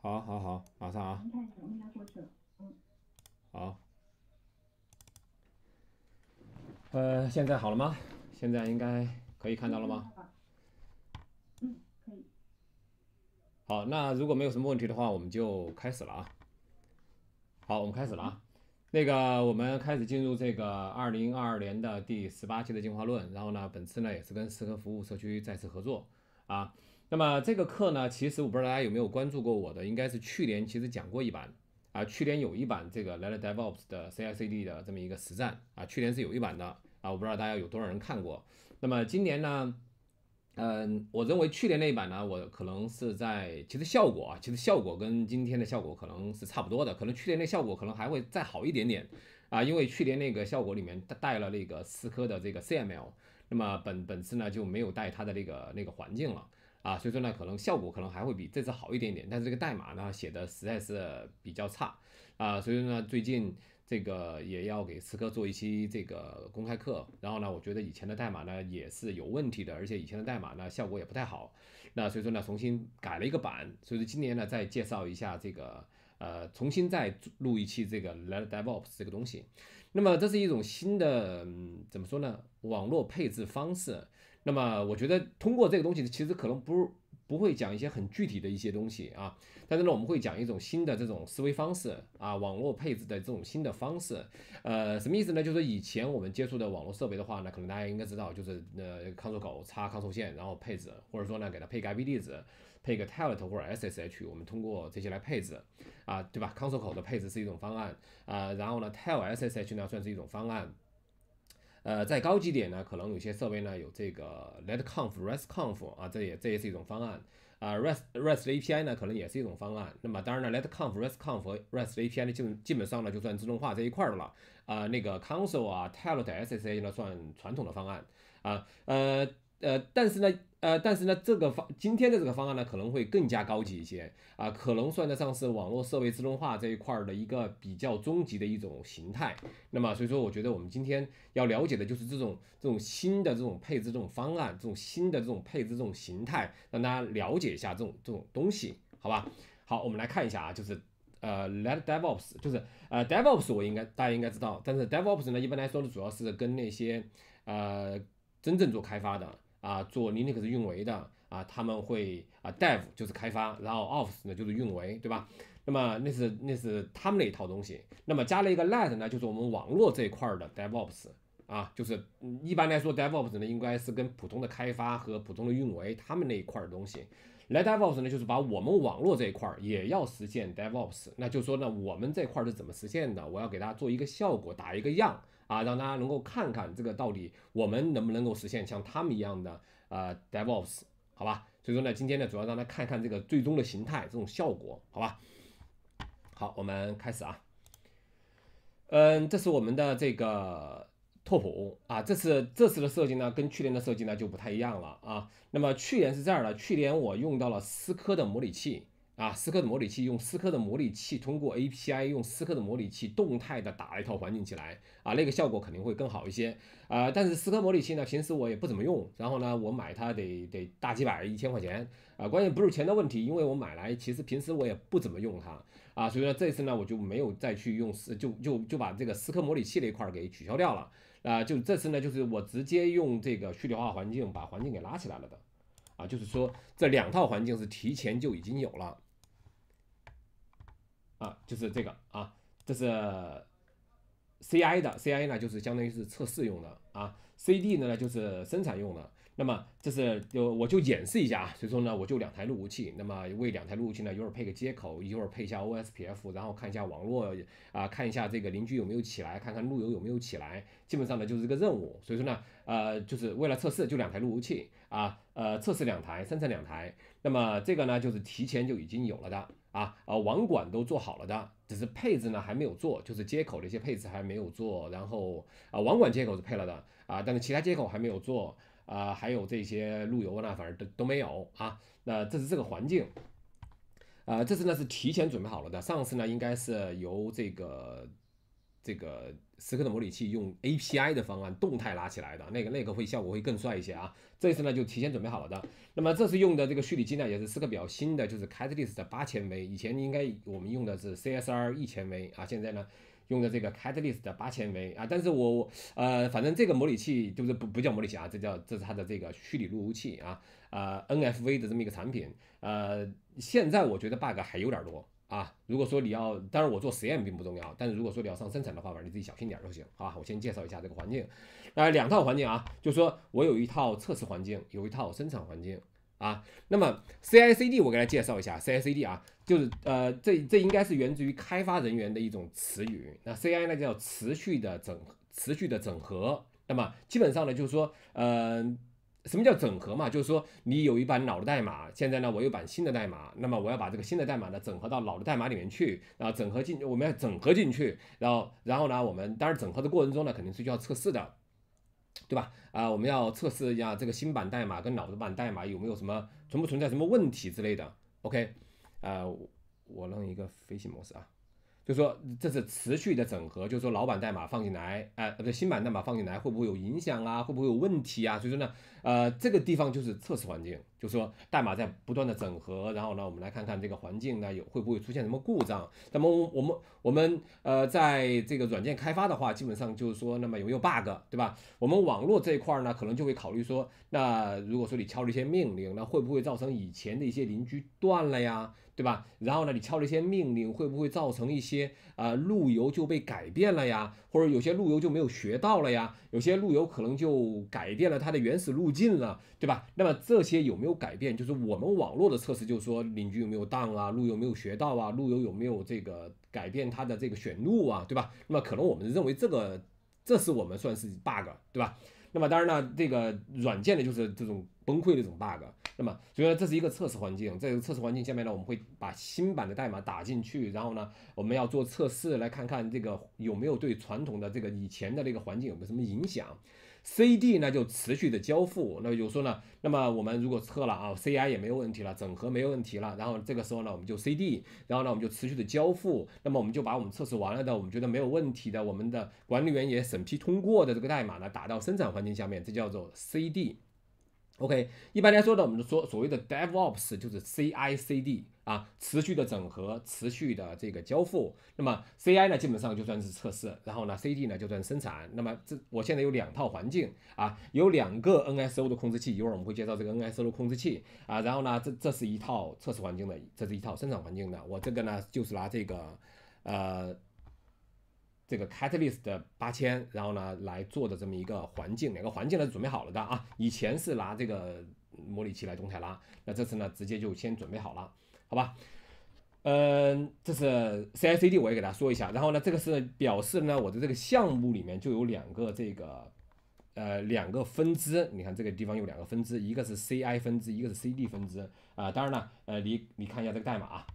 好好好，马上啊！嗯。好。呃，现在好了吗？现在应该可以看到了吗？嗯，可以。好，那如果没有什么问题的话，我们就开始了啊。好，我们开始了啊。那个，我们开始进入这个二零二二年的第十八期的进化论。然后呢，本次呢也是跟四合服务社区再次合作啊。那么这个课呢，其实我不知道大家有没有关注过我的，应该是去年其实讲过一版啊，去年有一版这个 l i t DevOps 的 CI/CD 的这么一个实战啊，去年是有一版的啊，我不知道大家有多少人看过。那么今年呢，嗯，我认为去年那一版呢，我可能是在其实效果啊，其实效果跟今天的效果可能是差不多的，可能去年那效果可能还会再好一点点啊，因为去年那个效果里面带了那个思科的这个 CML，那么本本次呢就没有带它的那个那个环境了。啊，所以说呢，可能效果可能还会比这次好一点点，但是这个代码呢写的实在是比较差啊，所以说呢，最近这个也要给思科做一期这个公开课，然后呢，我觉得以前的代码呢也是有问题的，而且以前的代码呢效果也不太好，那所以说呢重新改了一个版，所以说今年呢再介绍一下这个呃重新再录一期这个 l e t d e v o p s 这个东西，那么这是一种新的嗯、怎么说呢网络配置方式。那么我觉得通过这个东西，其实可能不不会讲一些很具体的一些东西啊，但是呢，我们会讲一种新的这种思维方式啊，网络配置的这种新的方式。呃，什么意思呢？就是以前我们接触的网络设备的话呢，可能大家应该知道，就是呃，console 口插 console 线，然后配置，或者说呢，给它配个 IP 地址，配个 tail 或者 ssh，我们通过这些来配置啊，对吧？console 口的配置是一种方案啊，然后呢 t e i l ssh 呢算是一种方案。呃，在高级点呢，可能有些设备呢有这个 LetConf、RestConf 啊，这也这也是一种方案啊。Rest、Rest API 呢，可能也是一种方案。那么当然呢，LetConf、RestConf 和 Rest API 呢，基基本上呢，就算自动化这一块的了啊。那个 Console 啊、t a l n e t s s a 呢，算传统的方案啊。呃呃，但是呢。呃，但是呢，这个方今天的这个方案呢，可能会更加高级一些啊，可能算得上是网络设备自动化这一块儿的一个比较终极的一种形态。那么，所以说，我觉得我们今天要了解的就是这种这种新的这种配置这种方案，这种新的这种配置这种形态，让大家了解一下这种这种东西，好吧？好，我们来看一下啊，就是呃，Let DevOps，就是呃，DevOps，我应该大家应该知道，但是 DevOps 呢，一般来说呢，主要是跟那些呃，真正做开发的。啊，做 Linux 运维的啊，他们会啊，Dev 就是开发，然后 Ops 呢就是运维，对吧？那么那是那是他们那一套东西。那么加了一个 l e t 呢，就是我们网络这一块的 DevOps 啊，就是一般来说 DevOps 呢应该是跟普通的开发和普通的运维他们那一块的东西来 DevOps 呢就是把我们网络这一块也要实现 DevOps。那就是说呢，我们这块是怎么实现的？我要给大家做一个效果，打一个样。啊，让大家能够看看这个到底我们能不能够实现像他们一样的呃，devops，好吧？所以说呢，今天呢主要让大家看看这个最终的形态这种效果，好吧？好，我们开始啊。嗯，这是我们的这个拓扑啊，这次这次的设计呢跟去年的设计呢就不太一样了啊。那么去年是这样的，去年我用到了思科的模拟器。啊，思科的模拟器用思科的模拟器，通过 API 用思科的模拟器动态的打了一套环境起来，啊，那个效果肯定会更好一些，啊，但是思科模拟器呢，平时我也不怎么用，然后呢，我买它得得大几百一千块钱，啊，关键不是钱的问题，因为我买来其实平时我也不怎么用它，啊，所以说这次呢，我就没有再去用思，就就就把这个思科模拟器那一块给取消掉了，啊，就这次呢，就是我直接用这个虚拟化环境把环境给拉起来了的，啊，就是说这两套环境是提前就已经有了。啊，就是这个啊，这是 C I 的 C I 呢，就是相当于是测试用的啊，C D 呢就是生产用的。那么这是就我就演示一下，啊，所以说呢我就两台路由器，那么为两台路由器呢一会儿配个接口，一会儿配一下 O S P F，然后看一下网络啊，看一下这个邻居有没有起来，看看路由有没有起来，基本上呢就是这个任务。所以说呢，呃，就是为了测试，就两台路由器啊，呃，测试两台，生产两台。那么这个呢就是提前就已经有了的。啊啊，网管都做好了的，只是配置呢还没有做，就是接口的一些配置还没有做。然后啊，网管接口是配了的啊，但是其他接口还没有做啊，还有这些路由呢，反正都都没有啊。那这是这个环境，啊，这次呢是提前准备好了的，上次呢应该是由这个。这个斯科的模拟器用 API 的方案动态拉起来的那个，那个会效果会更帅一些啊。这次呢就提前准备好了的。那么这次用的这个虚拟机呢也是科比较新的，就是 Catalyst 的八千枚。以前应该我们用的是 CSR 一千枚啊，现在呢用的这个 Catalyst 的八千枚啊。但是我呃，反正这个模拟器就是不不叫模拟器啊，这叫这是它的这个虚拟路由器啊啊 N F V 的这么一个产品呃，现在我觉得 bug 还有点多。啊，如果说你要，当然我做实验并不重要，但是如果说你要上生产的话吧，你自己小心点就行，好吧？我先介绍一下这个环境，呃，两套环境啊，就是说我有一套测试环境，有一套生产环境啊。那么 C I C D 我给大家介绍一下 C I C D 啊，就是呃，这这应该是源自于开发人员的一种词语。那 C I 呢叫持续的整持续的整合，那么基本上呢，就是说，嗯。什么叫整合嘛？就是说你有一版老的代码，现在呢我又版新的代码，那么我要把这个新的代码呢整合到老的代码里面去啊，整合进我们要整合进去，然后然后呢我们当然整合的过程中呢肯定是需要测试的，对吧？啊，我们要测试一下这个新版代码跟老的版代码有没有什么存不存在什么问题之类的。OK，啊，我弄一个飞行模式啊。就说这是持续的整合，就说老版代码放进来，呃，不对，新版代码放进来，会不会有影响啊？会不会有问题啊？所以说呢，呃，这个地方就是测试环境。就说代码在不断的整合，然后呢，我们来看看这个环境呢有会不会出现什么故障。那么我们我们呃在这个软件开发的话，基本上就是说，那么有没有 bug，对吧？我们网络这一块呢，可能就会考虑说，那如果说你敲了一些命令，那会不会造成以前的一些邻居断了呀，对吧？然后呢，你敲了一些命令，会不会造成一些啊路由就被改变了呀？或者有些路由就没有学到了呀，有些路由可能就改变了它的原始路径了，对吧？那么这些有没有改变？就是我们网络的测试，就是说邻居有没有 down 啊，路由有没有学到啊，路由有没有这个改变它的这个选路啊，对吧？那么可能我们认为这个，这是我们算是 bug，对吧？那么当然呢，这个软件的就是这种崩溃的这种 bug。那么，所以这是一个测试环境，在测试环境下面呢，我们会把新版的代码打进去，然后呢，我们要做测试，来看看这个有没有对传统的这个以前的那个环境有没有什么影响。CD 呢就持续的交付。那有说呢，那么我们如果测了啊，CI 也没有问题了，整合没有问题了，然后这个时候呢，我们就 CD，然后呢，我们就持续的交付。那么我们就把我们测试完了的，我们觉得没有问题的，我们的管理员也审批通过的这个代码呢，打到生产环境下面，这叫做 CD。OK，一般来说呢，我们说所谓的 DevOps 就是 CICD 啊，持续的整合，持续的这个交付。那么 CI 呢，基本上就算是测试，然后呢，CD 呢就算生产。那么这我现在有两套环境啊，有两个 NSO 的控制器，一会儿我们会介绍这个 NSO 控制器啊。然后呢，这这是一套测试环境的，这是一套生产环境的。我这个呢就是拿这个，呃。这个 Catalyst 的八千，然后呢，来做的这么一个环境，两个环境呢是准备好了的啊。以前是拿这个模拟器来动态拉，那这次呢，直接就先准备好了，好吧？嗯，这是 CI/CD，我也给大家说一下。然后呢，这个是表示呢，我的这个项目里面就有两个这个，呃，两个分支。你看这个地方有两个分支，一个是 CI 分支，一个是 CD 分支啊。当然了，呃，你你看一下这个代码啊，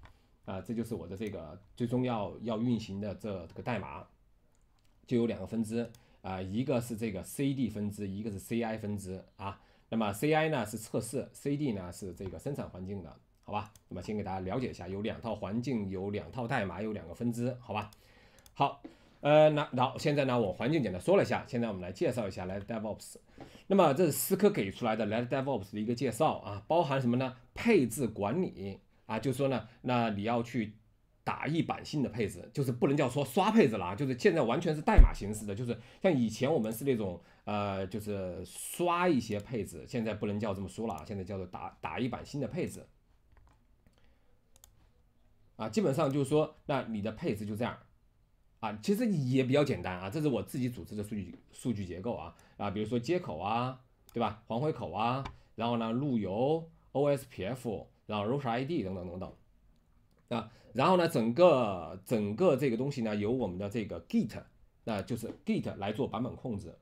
啊，这就是我的这个最终要要运行的这个代码。就有两个分支啊，一个是这个 C D 分支，一个是 C I 分支啊。那么 C I 呢是测试，C D 呢是这个生产环境的，好吧？那么先给大家了解一下，有两套环境，有两套代码，有两个分支，好吧？好，呃，那然后现在呢，我环境简单说了一下，现在我们来介绍一下 l e t d DevOps。那么这是思科给出来的 l e t d DevOps 的一个介绍啊，包含什么呢？配置管理啊，就说呢，那你要去。打一版新的配置，就是不能叫说刷配置了啊，就是现在完全是代码形式的，就是像以前我们是那种呃，就是刷一些配置，现在不能叫这么说了啊，现在叫做打打一版新的配置，啊，基本上就是说，那你的配置就这样，啊，其实也比较简单啊，这是我自己组织的数据数据结构啊啊，比如说接口啊，对吧，环回口啊，然后呢，路由 OSPF，然后 Router ID 等等等等。啊，然后呢，整个整个这个东西呢，由我们的这个 Git，那就是 Git 来做版本控制，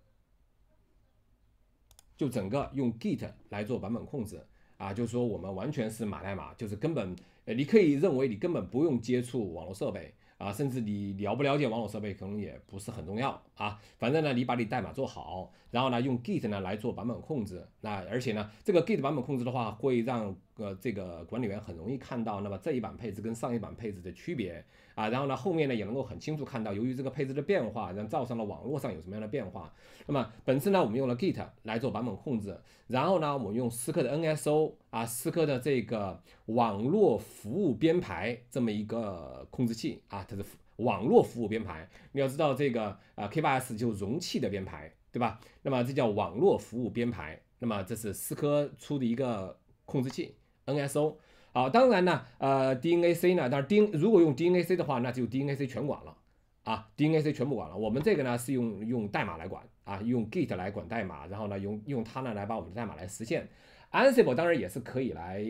就整个用 Git 来做版本控制啊，就是说我们完全是码代码，就是根本，呃，你可以认为你根本不用接触网络设备啊，甚至你了不了解网络设备可能也不是很重要啊，反正呢，你把你代码做好，然后呢，用 Git 呢来做版本控制，那而且呢，这个 Git 版本控制的话会让。呃，这个管理员很容易看到，那么这一版配置跟上一版配置的区别啊，然后呢，后面呢也能够很清楚看到，由于这个配置的变化，让造成了网络上有什么样的变化。那么本次呢，我们用了 Git 来做版本控制，然后呢，我们用思科的 NSO 啊，思科的这个网络服务编排这么一个控制器啊，它是网络服务编排。你要知道这个啊，K8S 就容器的编排，对吧？那么这叫网络服务编排，那么这是思科出的一个控制器。NSO 啊，当然呢，呃，DNA C 呢，但是 D，如果用 DNA C 的话，那就 DNA C 全管了啊，DNA C 全部管了。我们这个呢是用用代码来管啊，用 Git 来管代码，然后呢用用它呢来把我们的代码来实现。Ansible 当然也是可以来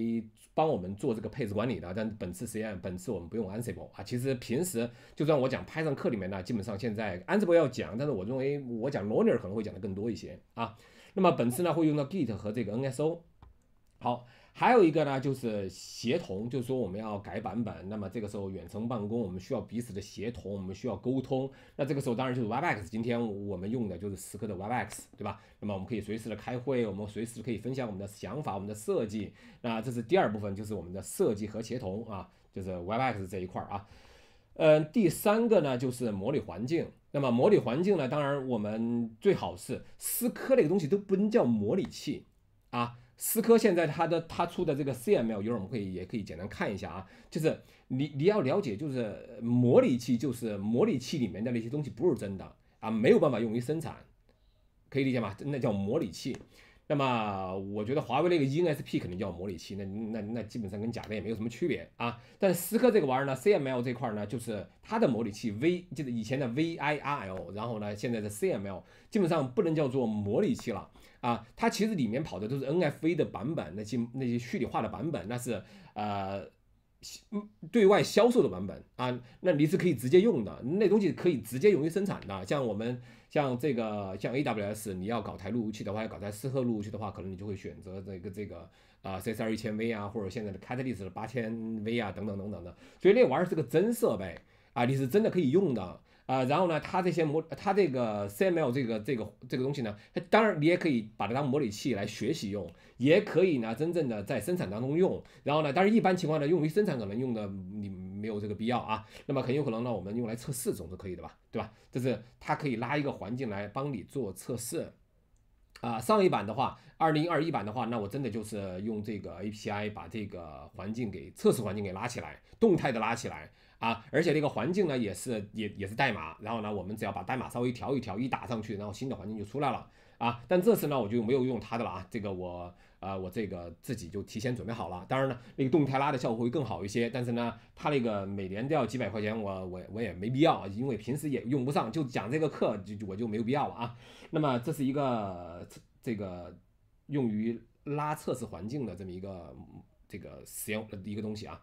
帮我们做这个配置管理的，但本次实验本次我们不用 Ansible 啊。其实平时就算我讲拍上课里面呢，基本上现在 Ansible 要讲，但是我认为我讲 l o n e r 可能会讲的更多一些啊。那么本次呢会用到 Git 和这个 NSO，好。还有一个呢，就是协同，就是说我们要改版本，那么这个时候远程办公，我们需要彼此的协同，我们需要沟通，那这个时候当然就是 Webex，今天我们用的就是思科的 Webex，对吧？那么我们可以随时的开会，我们随时可以分享我们的想法、我们的设计，那这是第二部分，就是我们的设计和协同啊，就是 Webex 这一块儿啊。嗯，第三个呢就是模拟环境，那么模拟环境呢，当然我们最好是思科那个东西都不能叫模拟器，啊。思科现在它的它出的这个 CML，一会们可会也可以简单看一下啊，就是你你要了解，就是模拟器，就是模拟器里面的那些东西不是真的啊，没有办法用于生产，可以理解吗？那叫模拟器。那么我觉得华为那个 ENSP，肯定叫模拟器，那那那基本上跟假的也没有什么区别啊。但思科这个玩意儿呢，CML 这块呢，就是它的模拟器 V，就是以前的 VIRL，然后呢，现在的 CML，基本上不能叫做模拟器了。啊，它其实里面跑的都是 NFA 的版本，那些那些虚拟化的版本，那是呃对外销售的版本啊，那你是可以直接用的，那东西可以直接用于生产的。像我们像这个像 AWS，你要搞台路由器的话，要搞台四核路由器的话，可能你就会选择这个这个啊 CSR 一千 V 啊，或者现在的 Catalyst 八千 V 啊，等等等等的。所以那玩意儿是个真设备啊，你是真的可以用的。啊，然后呢，它这些模，它这个 C M L 这个这个这个东西呢，当然你也可以把它当模拟器来学习用，也可以呢，真正的在生产当中用。然后呢，当然一般情况呢，用于生产可能用的你没有这个必要啊。那么很有可能呢，我们用来测试总是可以的吧，对吧？这是它可以拉一个环境来帮你做测试。啊，上一版的话，二零二一版的话，那我真的就是用这个 A P I 把这个环境给测试环境给拉起来，动态的拉起来。啊，而且这个环境呢，也是也也是代码，然后呢，我们只要把代码稍微调一调，一打上去，然后新的环境就出来了啊。但这次呢，我就没有用它的了啊。这个我，呃，我这个自己就提前准备好了。当然呢，那个动态拉的效果会更好一些，但是呢，它那个每年都要几百块钱，我我我也没必要因为平时也用不上。就讲这个课，就我就没有必要了啊。那么这是一个这个用于拉测试环境的这么一个这个实验一个东西啊。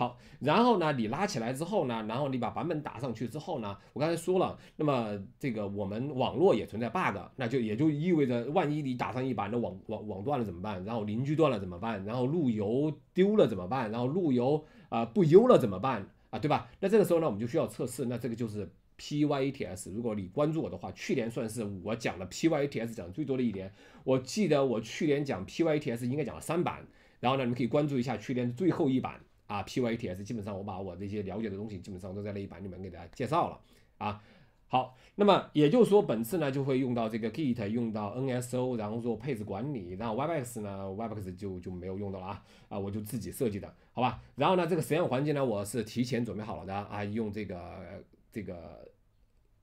好，然后呢，你拉起来之后呢，然后你把版本打上去之后呢，我刚才说了，那么这个我们网络也存在 bug，那就也就意味着，万一你打上一版的网网网断了怎么办？然后邻居断了怎么办？然后路由丢了怎么办？然后路由啊不优了怎么办？啊，对吧？那这个时候呢，我们就需要测试。那这个就是 PyATS。如果你关注我的话，去年算是我讲的 PyATS 讲的最多的一年。我记得我去年讲 PyATS 应该讲了三版，然后呢，你们可以关注一下去年最后一版。啊，P Y T S，基本上我把我这些了解的东西，基本上都在那一版里面给大家介绍了啊。好，那么也就是说，本次呢就会用到这个 Git，用到 N S O，然后做配置管理，然后 w e B X 呢 w e B X 就就没有用到了啊啊，我就自己设计的，好吧？然后呢，这个实验环境呢，我是提前准备好了的啊，用这个这个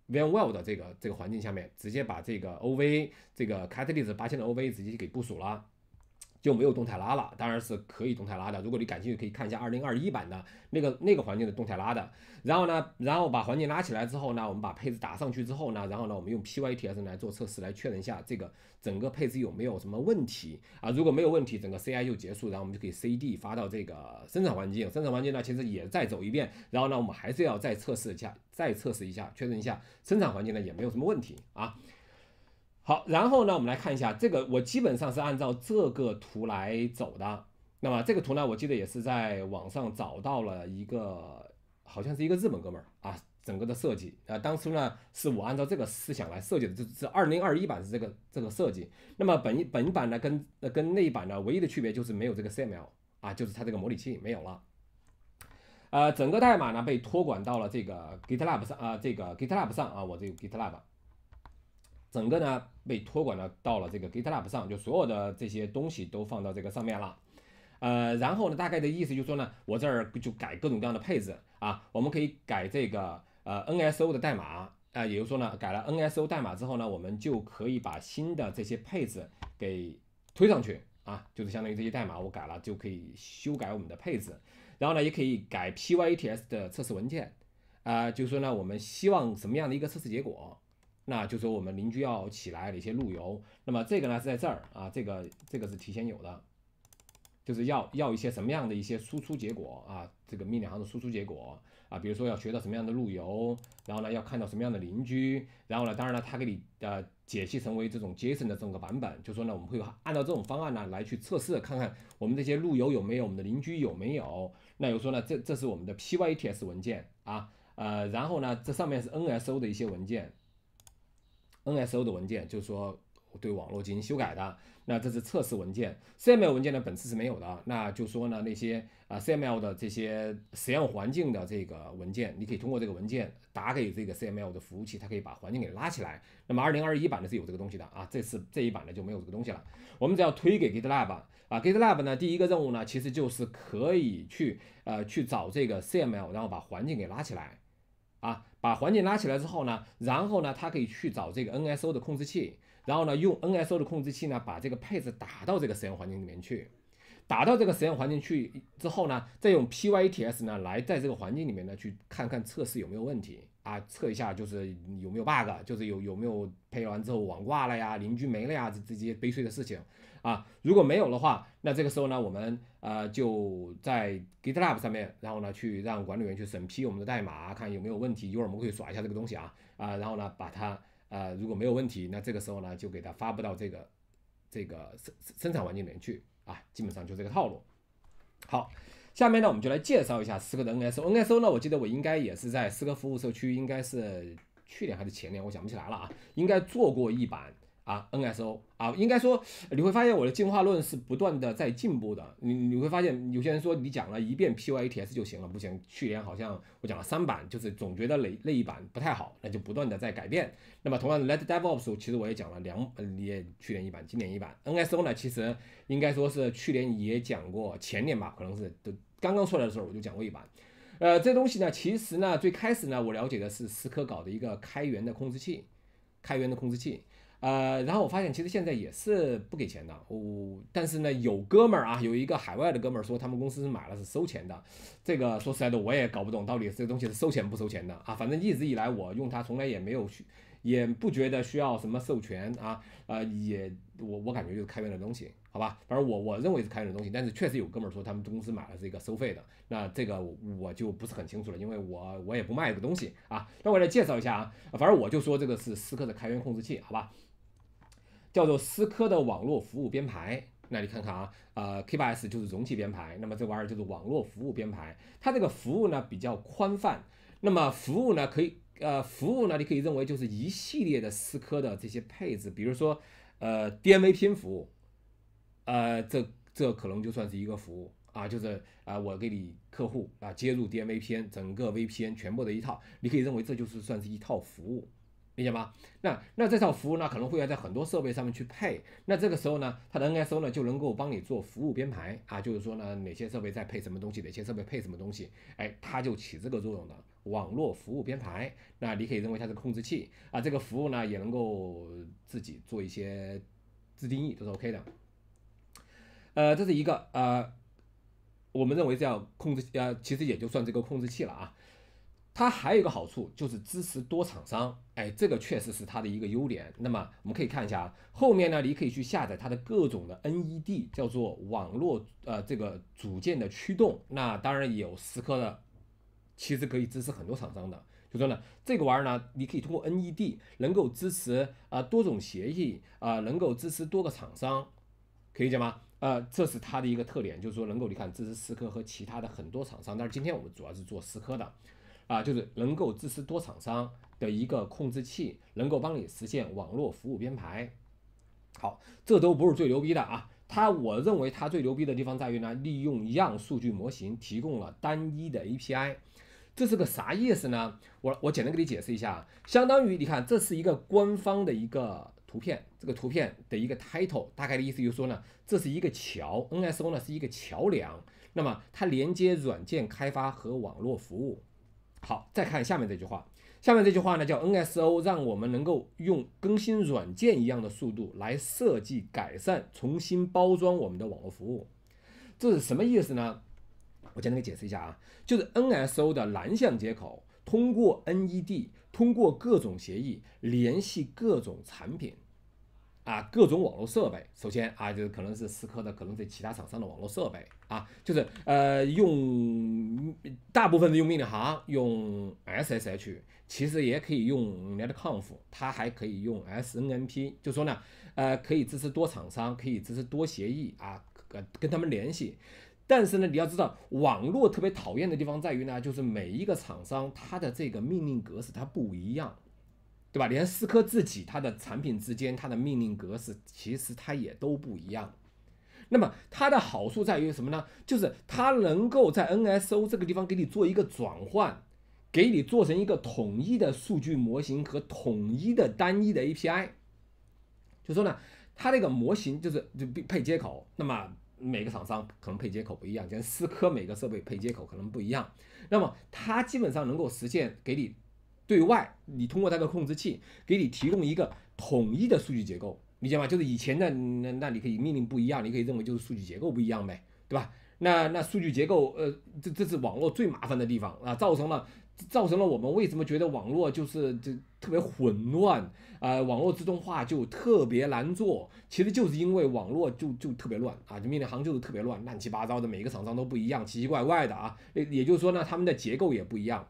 Vanwell 的这个这个环境下面，直接把这个 O V 这个 Cat a l y s t 八千的 O V 直接给部署了。就没有动态拉了，当然是可以动态拉的。如果你感兴趣，可以看一下二零二一版的那个那个环境的动态拉的。然后呢，然后把环境拉起来之后呢，我们把配置打上去之后呢，然后呢，我们用 p y t s 来做测试，来确认一下这个整个配置有没有什么问题啊？如果没有问题，整个 CI 就结束，然后我们就可以 CD 发到这个生产环境。生产环境呢，其实也再走一遍。然后呢，我们还是要再测试一下，再测试一下，确认一下生产环境呢也没有什么问题啊。好，然后呢，我们来看一下这个，我基本上是按照这个图来走的。那么这个图呢，我记得也是在网上找到了一个，好像是一个日本哥们儿啊，整个的设计。啊，当初呢，是我按照这个思想来设计的，这是二零二一版是这个这个设计。那么本本版呢，跟跟那一版呢，唯一的区别就是没有这个 CML 啊，就是它这个模拟器没有了。呃，整个代码呢被托管到了这个 g i t l a b 上啊，这个 g i t l a b 上啊，我这个 g i t l a b 整个呢被托管了到了这个 GitLab 上，就所有的这些东西都放到这个上面了。呃，然后呢，大概的意思就是说呢，我这儿就改各种各样的配置啊，我们可以改这个呃 NSO 的代码啊，也就是说呢，改了 NSO 代码之后呢，我们就可以把新的这些配置给推上去啊，就是相当于这些代码我改了就可以修改我们的配置，然后呢，也可以改 p y e t s 的测试文件啊，就是说呢，我们希望什么样的一个测试结果？那就是说，我们邻居要起来的一些路由，那么这个呢是在这儿啊，这个这个是提前有的，就是要要一些什么样的一些输出结果啊，这个命令行的输出结果啊，比如说要学到什么样的路由，然后呢要看到什么样的邻居，然后呢，当然呢，他给你呃解析成为这种 JSON 的整个版本，就说呢，我们会按照这种方案呢来去测试，看看我们这些路由有没有，我们的邻居有没有。那有说呢，这这是我们的 pyts 文件啊，呃，然后呢，这上面是 NSO 的一些文件。NSO 的文件就是说对网络进行修改的，那这是测试文件。CML 文件呢，本次是没有的，那就说呢那些啊 CML 的这些实验环境的这个文件，你可以通过这个文件打给这个 CML 的服务器，它可以把环境给拉起来。那么二零二一版呢是有这个东西的啊，这次这一版呢就没有这个东西了。我们只要推给 GitLab 啊，GitLab 呢第一个任务呢其实就是可以去呃去找这个 CML，然后把环境给拉起来。啊，把环境拉起来之后呢，然后呢，它可以去找这个 NSO 的控制器，然后呢，用 NSO 的控制器呢，把这个配置打到这个实验环境里面去，打到这个实验环境去之后呢，再用 p y t s 呢来在这个环境里面呢去看看测试有没有问题。啊，测一下就是有没有 bug，就是有有没有配完之后网挂了呀、邻居没了呀，这这些悲催的事情啊。如果没有的话，那这个时候呢，我们呃就在 GitLab 上面，然后呢去让管理员去审批我们的代码，看有没有问题。一会儿我们可以耍一下这个东西啊啊，然后呢把它呃如果没有问题，那这个时候呢就给它发布到这个这个生生产环境里面去啊。基本上就这个套路。好。下面呢，我们就来介绍一下思科的 NSO。NSO 呢，我记得我应该也是在思科服务社区，应该是去年还是前年，我想不起来了啊。应该做过一版啊，NSO 啊。应该说你会发现我的进化论是不断的在进步的。你你会发现有些人说你讲了一遍 P Y A T S 就行了，不行。去年好像我讲了三版，就是总觉得那那一版不太好，那就不断的在改变。那么同样的 l e t d e v o p s 其实我也讲了两，你也去年一版，今年一版 NSO 呢，其实应该说是去年也讲过，前年吧，可能是都。刚刚出来的时候我就讲过一版，呃，这东西呢，其实呢，最开始呢，我了解的是思科搞的一个开源的控制器，开源的控制器，呃，然后我发现其实现在也是不给钱的，我，但是呢，有哥们儿啊，有一个海外的哥们儿说他们公司买了是收钱的，这个说实在的我也搞不懂到底这东西是收钱不收钱的啊，反正一直以来我用它从来也没有需，也不觉得需要什么授权啊，呃，也我我感觉就是开源的东西。好吧，反正我我认为是开源的东西，但是确实有哥们儿说他们公司买了这个收费的，那这个我就不是很清楚了，因为我我也不卖这个东西啊。那我来介绍一下啊，反正我就说这个是思科的开源控制器，好吧，叫做思科的网络服务编排。那你看看啊，呃，K8S 就是容器编排，那么这玩意儿就是网络服务编排。它这个服务呢比较宽泛，那么服务呢可以呃服务呢你可以认为就是一系列的思科的这些配置，比如说呃 d v a 拼服务。呃，这这可能就算是一个服务啊，就是啊，我给你客户啊接入 D M V P N 整个 V P N 全部的一套，你可以认为这就是算是一套服务，理解吗？那那这套服务呢，可能会要在很多设备上面去配，那这个时候呢，它的 N S O 呢就能够帮你做服务编排啊，就是说呢，哪些设备在配什么东西，哪些设备配什么东西，哎，它就起这个作用的网络服务编排。那你可以认为它是控制器啊，这个服务呢也能够自己做一些自定义都是 O K 的。呃，这是一个呃，我们认为叫控制呃，其实也就算这个控制器了啊。它还有一个好处就是支持多厂商，哎，这个确实是它的一个优点。那么我们可以看一下啊，后面呢，你可以去下载它的各种的 NED，叫做网络呃这个组件的驱动。那当然有时颗的，其实可以支持很多厂商的。就说呢，这个玩意儿呢，你可以通过 NED 能够支持啊多种协议啊，能够支持多个厂商，可以理解吗？呃，这是它的一个特点，就是说能够你看支持思科和其他的很多厂商，但是今天我们主要是做思科的，啊，就是能够支持多厂商的一个控制器，能够帮你实现网络服务编排。好，这都不是最牛逼的啊，它我认为它最牛逼的地方在于呢，利用样数据模型提供了单一的 API，这是个啥意思呢？我我简单给你解释一下，相当于你看这是一个官方的一个。图片这个图片的一个 title 大概的意思就是说呢，这是一个桥，NSO 呢是一个桥梁，那么它连接软件开发和网络服务。好，再看下面这句话，下面这句话呢叫 NSO，让我们能够用更新软件一样的速度来设计、改善、重新包装我们的网络服务。这是什么意思呢？我简单给解释一下啊，就是 NSO 的蓝向接口通过 NED。通过各种协议联系各种产品，啊，各种网络设备。首先啊，就是可能是思科的，可能是其他厂商的网络设备啊，就是呃，用大部分的用命令行，用 SSH，其实也可以用 NetConf，它还可以用 SNMP。就说呢，呃，可以支持多厂商，可以支持多协议啊，跟跟他们联系。但是呢，你要知道，网络特别讨厌的地方在于呢，就是每一个厂商它的这个命令格式它不一样，对吧？连思科自己它的产品之间它的命令格式其实它也都不一样。那么它的好处在于什么呢？就是它能够在 NSO 这个地方给你做一个转换，给你做成一个统一的数据模型和统一的单一的 API。就说呢，它那个模型就是就配接口，那么。每个厂商可能配接口不一样，像思科每个设备配接口可能不一样。那么它基本上能够实现给你对外，你通过它的控制器给你提供一个统一的数据结构，理解吗？就是以前的那那你可以命令不一样，你可以认为就是数据结构不一样呗，对吧？那那数据结构，呃，这这是网络最麻烦的地方啊，造成了。造成了我们为什么觉得网络就是就特别混乱啊？网络自动化就特别难做，其实就是因为网络就就特别乱啊，就命令行就是特别乱，乱七八糟的，每个厂商都不一样，奇奇怪怪的啊。也也就是说呢，他们的结构也不一样。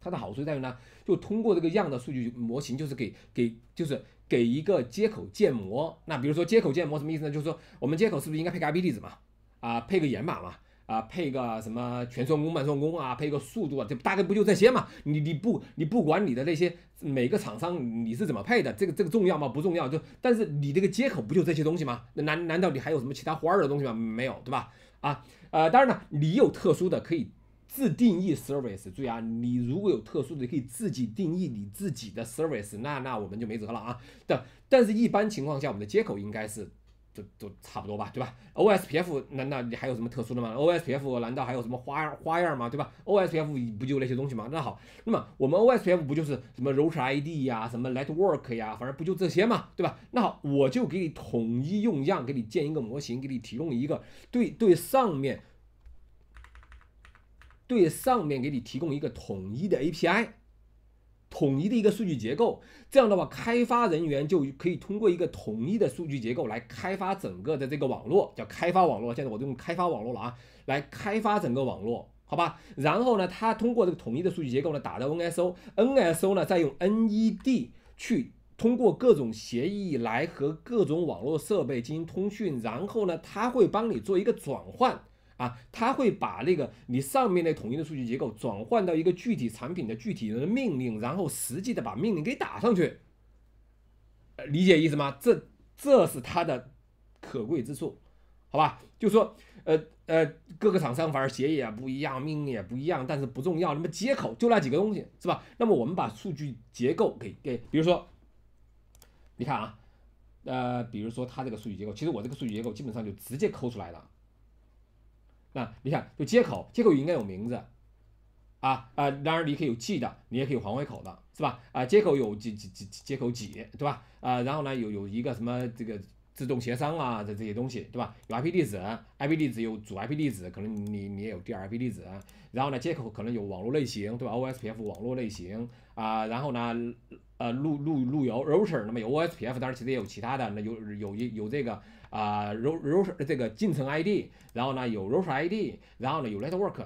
它的好处在于呢，就通过这个样的数据模型，就是给给就是给一个接口建模。那比如说接口建模什么意思呢？就是说我们接口是不是应该配个 IP 地址嘛？啊，配个掩码嘛？啊，配个什么全双工、半双工啊，配个速度啊，就大概不就这些嘛。你你不你不管你的那些每个厂商你是怎么配的，这个这个重要吗？不重要。就但是你这个接口不就这些东西吗？难难道你还有什么其他花儿的东西吗？没有，对吧？啊，呃，当然了，你有特殊的可以自定义 service。注意啊，你如果有特殊的可以自己定义你自己的 service，那那我们就没辙了啊。但但是，一般情况下，我们的接口应该是。就都差不多吧，对吧？OSPF 难道你还有什么特殊的吗？OSPF 难道还有什么花样花样吗？对吧？OSPF 不就那些东西吗？那好，那么我们 OSPF 不就是什么 Router ID 呀，什么 Network 呀，反正不就这些嘛，对吧？那好，我就给你统一用样，给你建一个模型，给你提供一个对对上面对上面给你提供一个统一的 API。统一的一个数据结构，这样的话，开发人员就可以通过一个统一的数据结构来开发整个的这个网络，叫开发网络，现在我都用开发网络了啊，来开发整个网络，好吧？然后呢，它通过这个统一的数据结构呢，打到 NSO，NSO 呢再用 NED 去通过各种协议来和各种网络设备进行通讯，然后呢，它会帮你做一个转换。啊，他会把那个你上面那统一的数据结构转换到一个具体产品的具体的命令，然后实际的把命令给打上去。理解意思吗？这这是它的可贵之处，好吧？就说呃呃，各个厂商反而协议也不一样，命令也不一样，但是不重要。那么接口就那几个东西，是吧？那么我们把数据结构给给，比如说，你看啊，呃，比如说它这个数据结构，其实我这个数据结构基本上就直接抠出来了。那你看，就接口，接口应该有名字，啊啊，当然你可以有记的，你也可以有换回口的，是吧？啊，接口有几几几接口几，对吧？啊，然后呢，有有一个什么这个自动协商啊这这些东西，对吧？有 IP 地址，IP 地址有主 IP 地址，可能你你也有第二 IP 地址，然后呢，接口可能有网络类型，对吧？OSPF 网络类型啊，然后呢，呃，路路路由 router，那么有 OSPF，当然其实也有其他的，那有有一有这个。啊，ro ro 这个进程 ID，然后呢有 r o s r ID，然后呢有 network，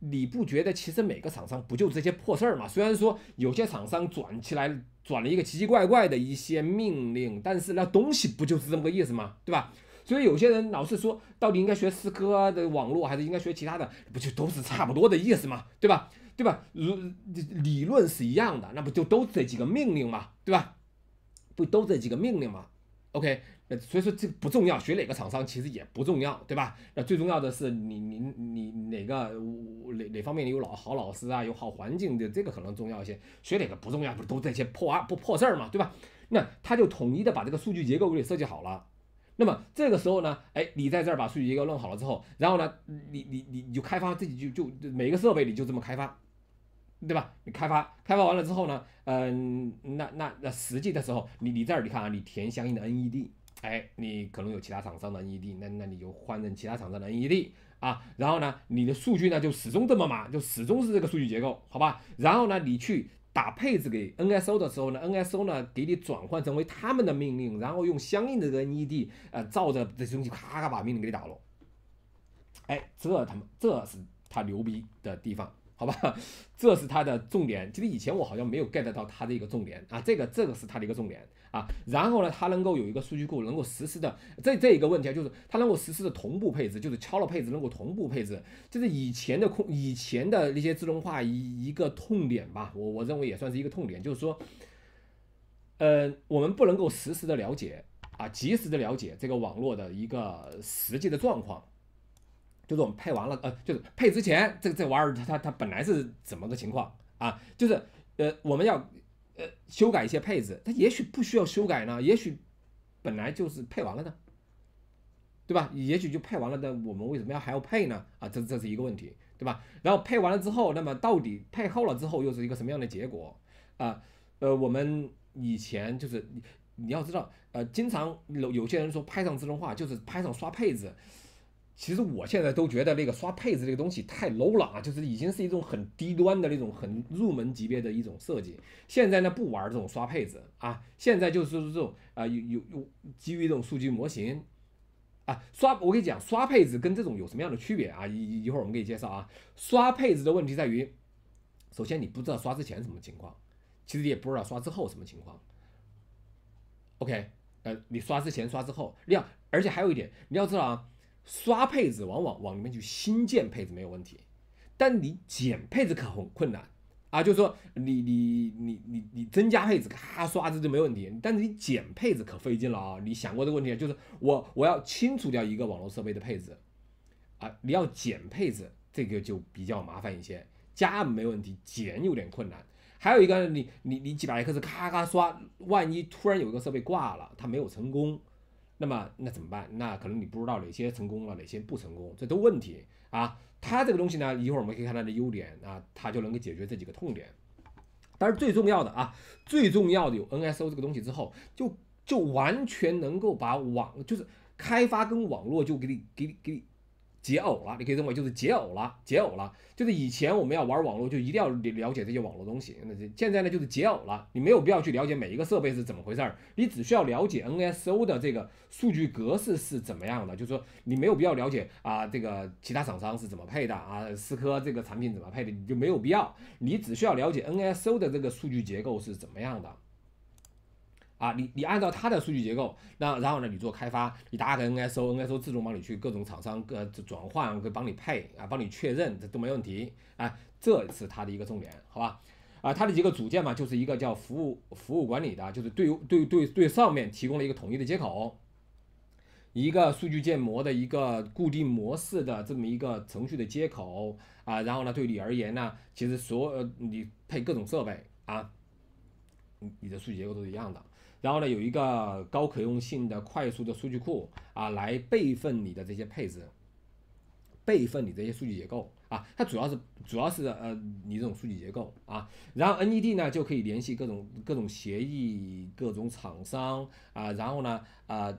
你不觉得其实每个厂商不就这些破事儿嘛？虽然说有些厂商转起来转了一个奇奇怪怪的一些命令，但是那东西不就是这么个意思吗？对吧？所以有些人老是说到底应该学思科的网络还是应该学其他的，不就都是差不多的意思嘛，对吧？对吧？如理论是一样的，那不就都这几个命令嘛，对吧？不都这几个命令嘛？OK。所以说这不重要，学哪个厂商其实也不重要，对吧？那最重要的是你你你哪个哪哪方面你有老好老师啊，有好环境的这个可能重要一些。学哪个不重要，不是都这些破啊不破事儿嘛，对吧？那他就统一的把这个数据结构给你设计好了。那么这个时候呢，哎，你在这儿把数据结构弄好了之后，然后呢，你你你你就开发自己就就每个设备你就这么开发，对吧？你开发开发完了之后呢，嗯，那那那实际的时候，你你这儿你看啊，你填相应的 NED。哎，你可能有其他厂商的 NED，那那你就换成其他厂商的 NED 啊。然后呢，你的数据呢就始终这么嘛，就始终是这个数据结构，好吧？然后呢，你去打配置给 NSO 的时候呢，NSO 呢给你转换成为他们的命令，然后用相应的这个 NED，呃，照着这东西咔咔把命令给你打了。哎，这他妈，这是他牛逼的地方，好吧？这是他的重点，其实以前我好像没有 get 到他的一个重点啊，这个这个是他的一个重点。啊，然后呢，它能够有一个数据库，能够实时的这这一个问题啊，就是它能够实时的同步配置，就是敲了配置能够同步配置，这是以前的空以前的那些自动化一一个痛点吧，我我认为也算是一个痛点，就是说，呃，我们不能够实时的了解啊，及时的了解这个网络的一个实际的状况，就是我们配完了，呃，就是配之前这这玩意儿它它它本来是怎么个情况啊？就是呃，我们要。呃，修改一些配置，它也许不需要修改呢，也许本来就是配完了的，对吧？也许就配完了的，我们为什么要还要配呢？啊，这这是一个问题，对吧？然后配完了之后，那么到底配好了之后又是一个什么样的结果啊？呃，我们以前就是你你要知道，呃，经常有有些人说拍上自动化就是拍上刷配置。其实我现在都觉得那个刷配置这个东西太 low 了啊，就是已经是一种很低端的那种很入门级别的一种设计。现在呢不玩这种刷配置啊，现在就是是这种啊有有有基于这种数据模型啊刷。我跟你讲，刷配置跟这种有什么样的区别啊？一一会儿我们给你介绍啊。刷配置的问题在于，首先你不知道刷之前什么情况，其实也不知道刷之后什么情况。OK，呃，你刷之前刷之后，你要而且还有一点你要知道啊。刷配置往往往里面去新建配置没有问题，但你减配置可很困难啊！就是说你你你你你增加配置咔刷这就没问题，但是你减配置可费劲了啊！你想过这个问题？就是我我要清除掉一个网络设备的配置啊，你要减配置这个就比较麻烦一些，加没问题，减有点困难。还有一个你你你几百个字咔咔刷，万一突然有一个设备挂了，它没有成功。那么那怎么办？那可能你不知道哪些成功了，哪些不成功，这都问题啊。它这个东西呢，一会儿我们可以看它的优点啊，它就能够解决这几个痛点。但是最重要的啊，最重要的有 NSO 这个东西之后，就就完全能够把网就是开发跟网络就给你给你给。你解耦了，你可以认为就是解耦了，解耦了，就是以前我们要玩网络就一定要了了解这些网络东西，那现在呢就是解耦了，你没有必要去了解每一个设备是怎么回事儿，你只需要了解 N S O 的这个数据格式是怎么样的，就说你没有必要了解啊这个其他厂商是怎么配的啊，思科这个产品怎么配的你就没有必要，你只需要了解 N S O 的这个数据结构是怎么样的。啊，你你按照它的数据结构，那然后呢，你做开发，你打个 NSO，NSO 自动帮你去各种厂商各转换，会帮你配啊，帮你确认，这都没问题，啊。这是它的一个重点，好吧？啊，它的几个组件嘛，就是一个叫服务服务管理的，就是对对对对上面提供了一个统一的接口，一个数据建模的一个固定模式的这么一个程序的接口，啊，然后呢，对你而言呢，其实所有、你配各种设备啊，你你的数据结构都是一样的。然后呢，有一个高可用性的快速的数据库啊，来备份你的这些配置，备份你这些数据结构啊。它主要是主要是呃你这种数据结构啊。然后 NED 呢就可以联系各种各种协议、各种厂商啊。然后呢啊，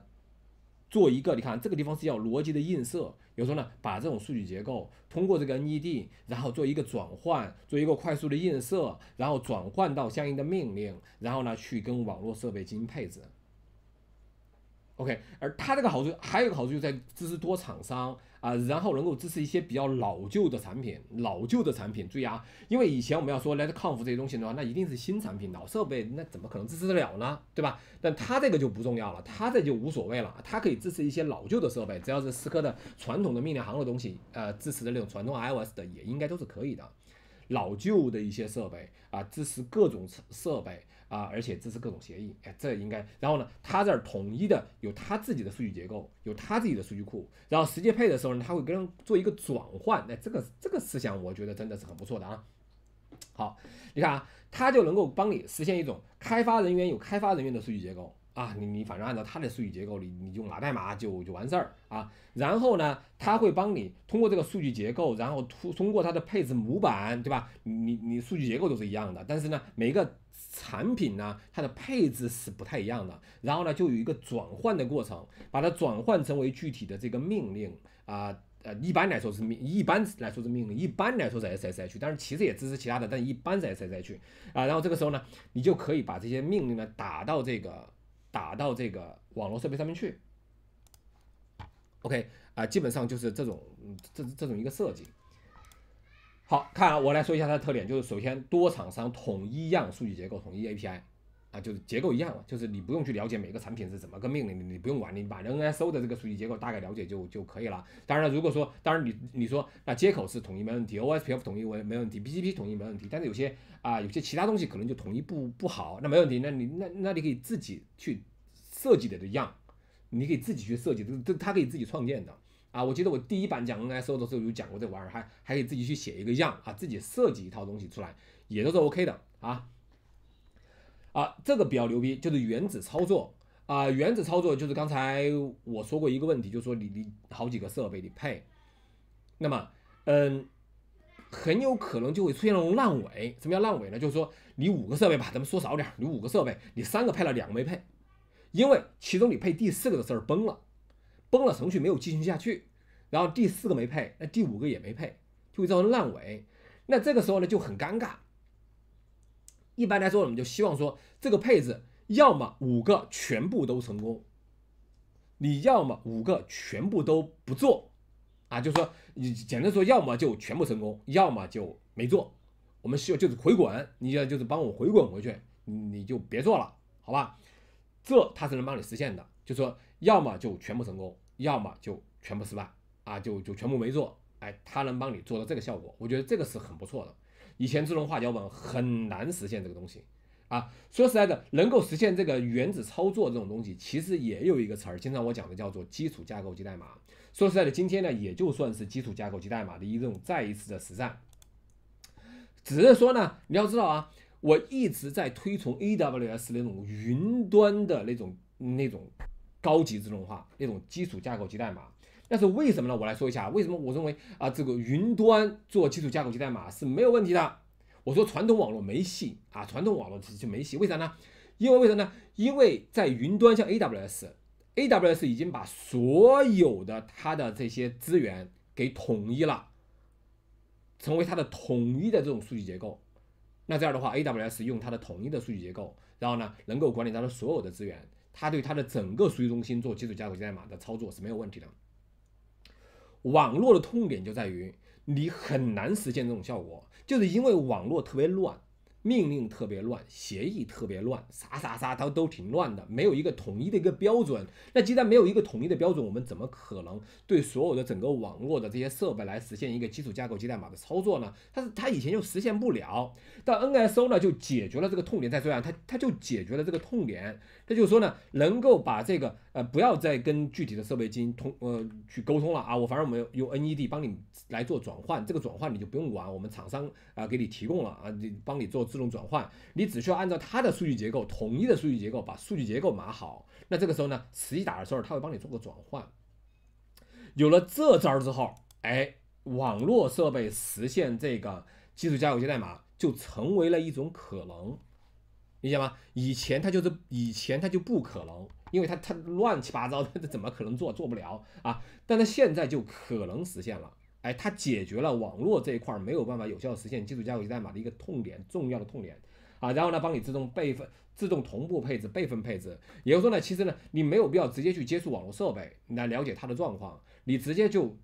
做一个你看这个地方是要逻辑的映射。有时候呢，把这种数据结构通过这个 NED，然后做一个转换，做一个快速的映射，然后转换到相应的命令，然后呢，去跟网络设备进行配置。OK，而它这个好处还有个好处就在支持多厂商啊，然后能够支持一些比较老旧的产品。老旧的产品注意啊，因为以前我们要说来康复这些东西的话，那一定是新产品、老设备，那怎么可能支持得了呢？对吧？但它这个就不重要了，它这就无所谓了，它可以支持一些老旧的设备，只要是思科的传统的命令行的东西，呃，支持的那种传统 iOS 的也应该都是可以的。老旧的一些设备啊，支持各种设备。啊，而且支持各种协议，哎，这应该。然后呢，它这儿统一的有它自己的数据结构，有它自己的数据库。然后实际配的时候呢，它会跟做一个转换。那这个这个思想，我觉得真的是很不错的啊。好，你看啊，它就能够帮你实现一种开发人员有开发人员的数据结构啊。你你反正按照它的数据结构，你你用哪代码就就完事儿啊。然后呢，它会帮你通过这个数据结构，然后通通过它的配置模板，对吧？你你数据结构都是一样的，但是呢，每个产品呢，它的配置是不太一样的，然后呢，就有一个转换的过程，把它转换成为具体的这个命令啊，呃，一般来说是命，一般来说是命令，一般来说是 SSH，但是其实也支持其他的，但一般是 SSH 啊。然后这个时候呢，你就可以把这些命令呢打到这个，打到这个网络设备上面去。OK 啊，基本上就是这种，这这种一个设计。好看啊，我来说一下它的特点，就是首先多厂商统一样数据结构，统一 API，啊，就是结构一样就是你不用去了解每个产品是怎么个命令，你不用管，你把 NISO 的这个数据结构大概了解就就可以了。当然，如果说，当然你你说那接口是统一没问题，OSPF 统一没没问题，BGP 统一没问题，但是有些啊，有些其他东西可能就统一不不好，那没问题，那你那那你可以自己去设计的这样，你可以自己去设计这这他可以自己创建的。啊，我记得我第一版讲 N S O 的时候有讲过这玩意儿，还还可以自己去写一个样啊，自己设计一套东西出来也都是 O K 的啊啊，这个比较牛逼，就是原子操作啊，原子操作就是刚才我说过一个问题，就是说你你好几个设备你配，那么嗯，很有可能就会出现那种烂尾，什么叫烂尾呢？就是说你五个设备吧，咱们说少点，你五个设备，你三个配了，两个没配，因为其中你配第四个的时候崩了。崩了，程序没有进行下去，然后第四个没配，那第五个也没配，就会造成烂尾。那这个时候呢就很尴尬。一般来说，我们就希望说这个配置要么五个全部都成功，你要么五个全部都不做啊，就是说你简单说，要么就全部成功，要么就没做。我们需要就是回滚，你要就是帮我回滚回去，你就别做了，好吧？这它是能帮你实现的，就说要么就全部成功。要么就全部失败啊，就就全部没做。哎，他能帮你做到这个效果，我觉得这个是很不错的。以前自动化脚本很难实现这个东西啊。说实在的，能够实现这个原子操作这种东西，其实也有一个词儿，经常我讲的叫做基础架构及代码。说实在的，今天呢，也就算是基础架构及代码的一种再一次的实战。只是说呢，你要知道啊，我一直在推崇 AWS 那种云端的那种那种。高级自动化那种基础架构及代码，但是为什么呢？我来说一下为什么我认为啊，这个云端做基础架构及代码是没有问题的。我说传统网络没戏啊，传统网络其实没戏，为啥呢？因为为啥呢？因为在云端，像 AWS，AWS 已经把所有的它的这些资源给统一了，成为它的统一的这种数据结构。那这样的话，AWS 用它的统一的数据结构，然后呢，能够管理它的所有的资源。他对他的整个数据中心做基础架构级代码的操作是没有问题的。网络的痛点就在于你很难实现这种效果，就是因为网络特别乱，命令特别乱，协议特别乱，啥啥啥都都挺乱的，没有一个统一的一个标准。那既然没有一个统一的标准，我们怎么可能对所有的整个网络的这些设备来实现一个基础架构级代码的操作呢？它是它以前就实现不了，但 NSO 呢就解决了这个痛点。再说样，它它就解决了这个痛点。那就是说呢，能够把这个呃，不要再跟具体的设备进行通呃去沟通了啊！我反正我们用 NED 帮你来做转换，这个转换你就不用管，我们厂商啊给你提供了啊，你帮你做自动转换，你只需要按照它的数据结构，统一的数据结构把数据结构码好。那这个时候呢，实际打的时候，它会帮你做个转换。有了这招之后，哎，网络设备实现这个基础加有机代码就成为了一种可能。理解吗？以前他就是以前他就不可能，因为他他乱七八糟，的，他怎么可能做做不了啊？但他现在就可能实现了。哎，它解决了网络这一块没有办法有效实现基础架构代码的一个痛点，重要的痛点啊。然后呢，帮你自动备份、自动同步配置、备份配置。也就是说呢，其实呢，你没有必要直接去接触网络设备来了解它的状况，你直接就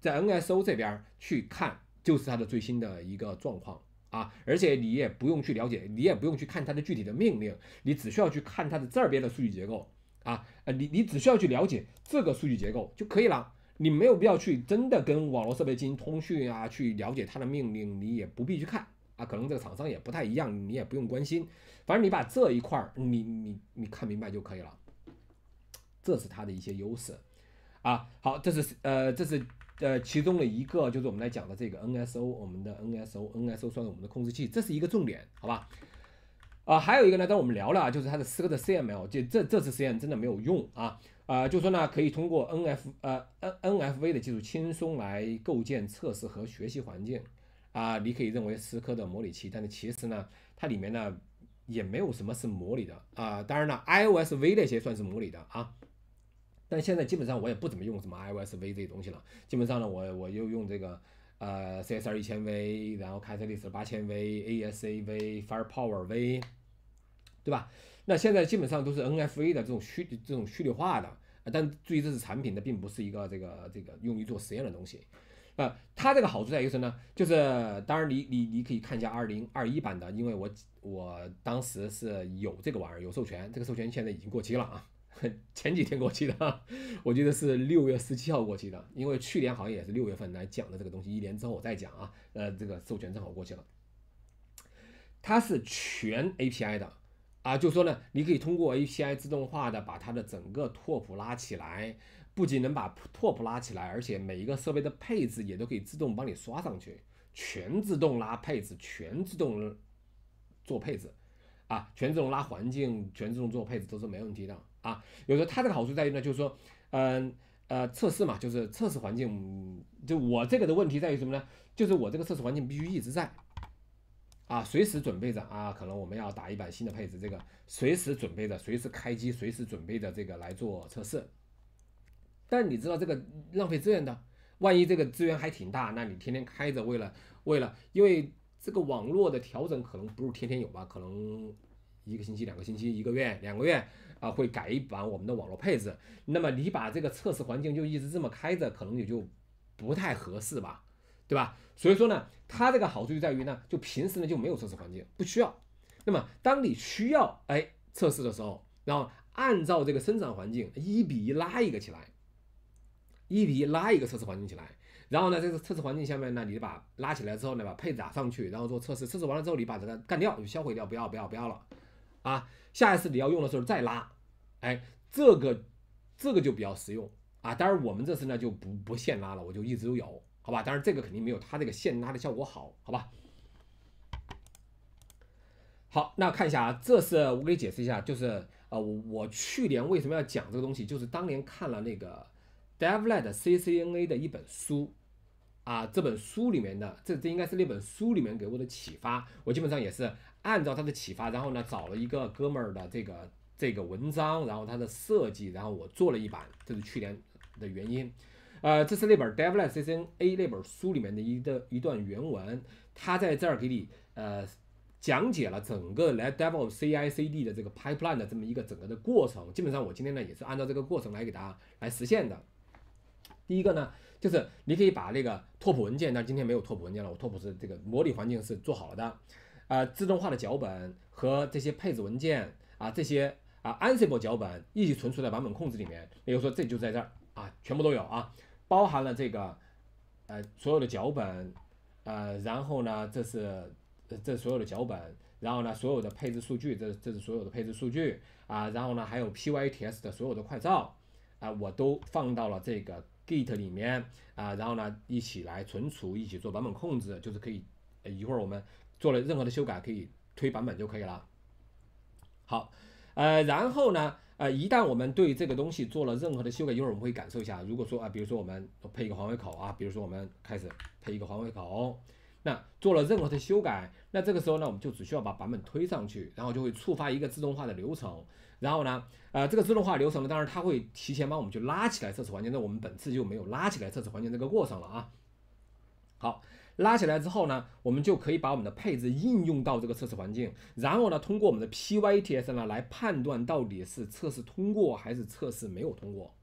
在 NSO 这边去看，就是它的最新的一个状况。啊，而且你也不用去了解，你也不用去看它的具体的命令，你只需要去看它的这边的数据结构啊，呃，你你只需要去了解这个数据结构就可以了，你没有必要去真的跟网络设备进行通讯啊，去了解它的命令，你也不必去看啊，可能这个厂商也不太一样，你也不用关心，反正你把这一块儿你你你看明白就可以了，这是它的一些优势，啊，好，这是呃，这是。呃，其中的一个就是我们来讲的这个 NSO，我们的 NSO，NSO 算是我们的控制器，这是一个重点，好吧？啊，还有一个呢，当我们聊了，就是它的思科的 c m l 这这这次实验真的没有用啊啊，就说呢，可以通过 NF 呃 N NFV 的技术轻松来构建测试和学习环境啊，你可以认为思科的模拟器，但是其实呢，它里面呢也没有什么是模拟的啊，当然了，IOSV 那些算是模拟的啊。但现在基本上我也不怎么用什么 iOS V 这些东西了，基本上呢我我又用这个呃 CSR 一千 V，然后 Catalyst 八千 V，ASV，Firepower a V，对吧？那现在基本上都是 NFA 的这种虚这种虚拟化的，但注意这是产品的，并不是一个这个这个用于做实验的东西。呃，它这个好处在于什么呢？就是当然你你你可以看一下二零二一版的，因为我我当时是有这个玩意儿有授权，这个授权现在已经过期了啊。前几天过去的，我记得是六月十七号过去的，因为去年好像也是六月份来讲的这个东西，一年之后我再讲啊。呃，这个授权正好过去了，它是全 API 的啊，就说呢，你可以通过 API 自动化的把它的整个拓扑拉起来，不仅能把拓扑拉起来，而且每一个设备的配置也都可以自动帮你刷上去，全自动拉配置，全自动做配置，啊，全自动拉环境，全自动做配置都是没问题的。啊，有时候它这个好处在于呢，就是说，嗯呃，测试嘛，就是测试环境，就我这个的问题在于什么呢？就是我这个测试环境必须一直在，啊，随时准备着啊，可能我们要打一版新的配置，这个随时准备着，随时开机，随时准备着这个来做测试。但你知道这个浪费资源的，万一这个资源还挺大，那你天天开着，为了为了，因为这个网络的调整可能不是天天有吧，可能。一个星期、两个星期、一个月、两个月啊，会改一版我们的网络配置。那么你把这个测试环境就一直这么开着，可能也就不太合适吧，对吧？所以说呢，它这个好处就在于呢，就平时呢就没有测试环境，不需要。那么当你需要哎测试的时候，然后按照这个生产环境一比一拉一个起来，一比一拉一个测试环境起来，然后呢这个测试环境下面呢，你就把拉起来之后呢，把配置打上去，然后做测试。测试完了之后，你把这个干掉，就销毁掉，不要不要不要了。啊，下一次你要用的时候再拉，哎，这个这个就比较实用啊。当然，我们这次呢就不不现拉了，我就一直都有，好吧？当然，这个肯定没有它这个现拉的效果好，好吧？好，那看一下啊，这是我给你解释一下，就是啊，我我去年为什么要讲这个东西，就是当年看了那个 d e v l e t CCNA 的一本书啊，这本书里面的这这应该是那本书里面给我的启发，我基本上也是。按照他的启发，然后呢，找了一个哥们儿的这个这个文章，然后他的设计，然后我做了一版，这是去年的原因。呃，这是那本《d e v o p C C n a》那本书里面的一的一段原文，他在这儿给你呃讲解了整个 Let d e v o p CICD 的这个 pipeline 的这么一个整个的过程。基本上我今天呢也是按照这个过程来给大家来实现的。第一个呢，就是你可以把那个拓扑文件，但今天没有拓扑文件了，我拓扑是这个模拟环境是做好了的。啊，自动化的脚本和这些配置文件啊，这些啊，Ansible 脚本一起存储在版本控制里面。也就说，这就在这儿啊，全部都有啊，包含了这个呃所有的脚本，呃，然后呢，这是这所有的脚本，然后呢，所有的配置数据，这这是所有的配置数据啊，然后呢，还有 PyT-S 的所有的快照啊，我都放到了这个 Git 里面啊，然后呢，一起来存储，一起做版本控制，就是可以呃一会儿我们。做了任何的修改，可以推版本就可以了。好，呃，然后呢，呃，一旦我们对这个东西做了任何的修改，一会儿我们会感受一下。如果说啊，比如说我们配一个环卫口啊，比如说我们开始配一个环卫口，那做了任何的修改，那这个时候呢，我们就只需要把版本推上去，然后就会触发一个自动化的流程。然后呢，呃，这个自动化流程呢，当然它会提前帮我们去拉起来测试环境，那我们本次就没有拉起来测试环境这个过程了啊。好。拉起来之后呢，我们就可以把我们的配置应用到这个测试环境，然后呢，通过我们的 p y t s 呢来判断到底是测试通过还是测试没有通过，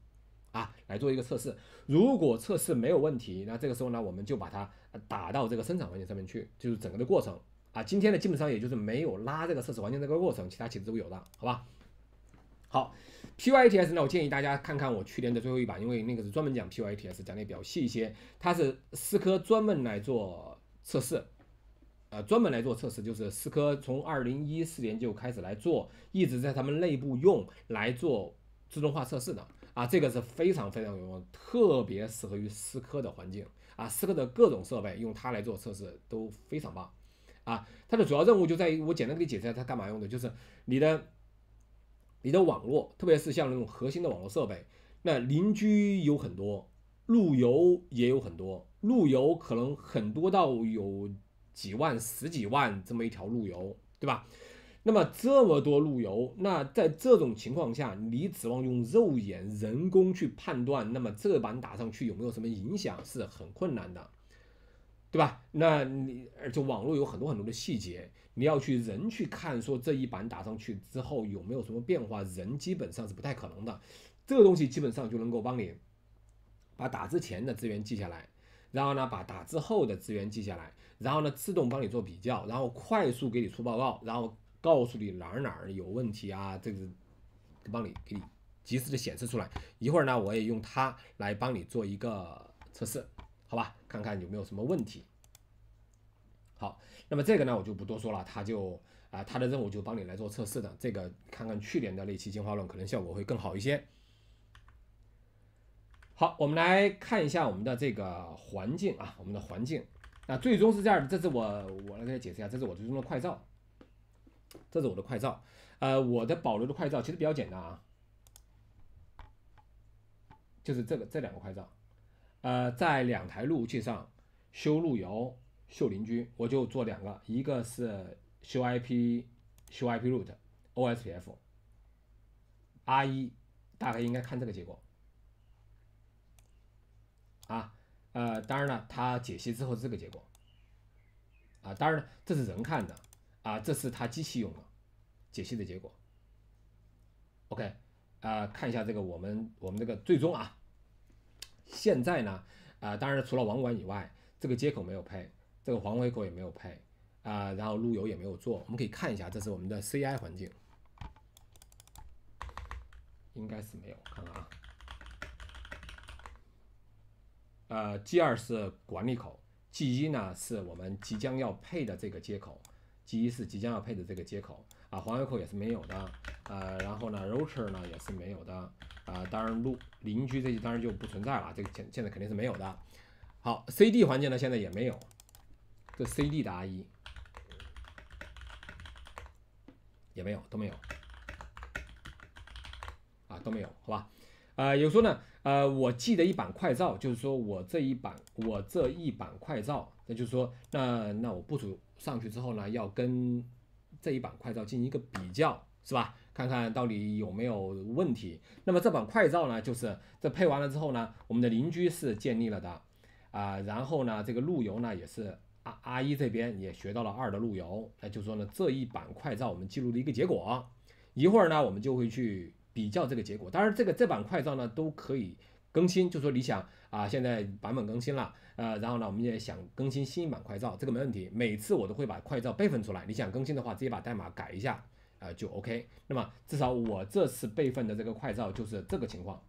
啊，来做一个测试。如果测试没有问题，那这个时候呢，我们就把它打到这个生产环境上面去，就是整个的过程啊。今天呢，基本上也就是没有拉这个测试环境这个过程，其他其实都有的，好吧？好，P Y T S 呢？我建议大家看看我去年的最后一版，因为那个是专门讲 P Y T S，讲的比较细一些。它是思科专门来做测试，呃，专门来做测试，就是思科从二零一四年就开始来做，一直在他们内部用来做自动化测试的啊。这个是非常非常有用，特别适合于思科的环境啊。思科的各种设备用它来做测试都非常棒啊。它的主要任务就在于，我简单给你解释下它干嘛用的，就是你的。你的网络，特别是像那种核心的网络设备，那邻居有很多，路由也有很多，路由可能很多到有几万、十几万这么一条路由，对吧？那么这么多路由，那在这种情况下，你指望用肉眼人工去判断，那么这版打上去有没有什么影响，是很困难的。对吧？那你而且网络有很多很多的细节，你要去人去看，说这一版打上去之后有没有什么变化，人基本上是不太可能的。这个东西基本上就能够帮你把打之前的资源记下来，然后呢把打之后的资源记下来，然后呢自动帮你做比较，然后快速给你出报告，然后告诉你哪儿哪儿有问题啊，这个帮你给你及时的显示出来。一会儿呢，我也用它来帮你做一个测试。好吧，看看有没有什么问题。好，那么这个呢，我就不多说了，他就啊，他的任务就帮你来做测试的。这个看看去年的那期进化论，可能效果会更好一些。好，我们来看一下我们的这个环境啊，我们的环境。那最终是这样的，这是我我来给大家解释一下，这是我最终的快照，这是我的快照。呃，我的保留的快照其实比较简单啊，就是这个这两个快照。呃，在两台路由器上修路由、秀邻居，我就做两个，一个是修 IP、修 IP route，OSPF、R1，大概应该看这个结果。啊，呃，当然了，它解析之后是这个结果。啊，当然了，这是人看的，啊，这是它机器用的，解析的结果。OK，啊，看一下这个我们我们这个最终啊。现在呢，呃，当然除了网管以外，这个接口没有配，这个黄灰口也没有配，啊，然后路由也没有做，我们可以看一下，这是我们的 CI 环境，应该是没有，看看啊，呃，G 二是管理口，G 一呢是我们即将要配的这个接口，G 一是即将要配的这个接口。啊，黄卫扣也是没有的，呃，然后呢，rocher 呢也是没有的，啊，当然路邻居这些当然就不存在了，这个现现在肯定是没有的。好，CD 环节呢现在也没有，这 CD 的 IE 也没有，都没有，啊都没有，好吧，呃，有时候呢，呃，我记得一版快照，就是说我这一版我这一版快照，那就是说，那那我部署上去之后呢，要跟这一版快照进行一个比较是吧？看看到底有没有问题。那么这版快照呢，就是这配完了之后呢，我们的邻居是建立了的，啊，然后呢，这个路由呢也是阿阿一这边也学到了二的路由。那就说呢，这一版快照我们记录的一个结果，一会儿呢我们就会去比较这个结果。当然，这个这版快照呢都可以。更新就说你想啊，现在版本更新了，呃，然后呢，我们也想更新新版快照，这个没问题。每次我都会把快照备份出来，你想更新的话，直接把代码改一下，呃，就 OK。那么至少我这次备份的这个快照就是这个情况，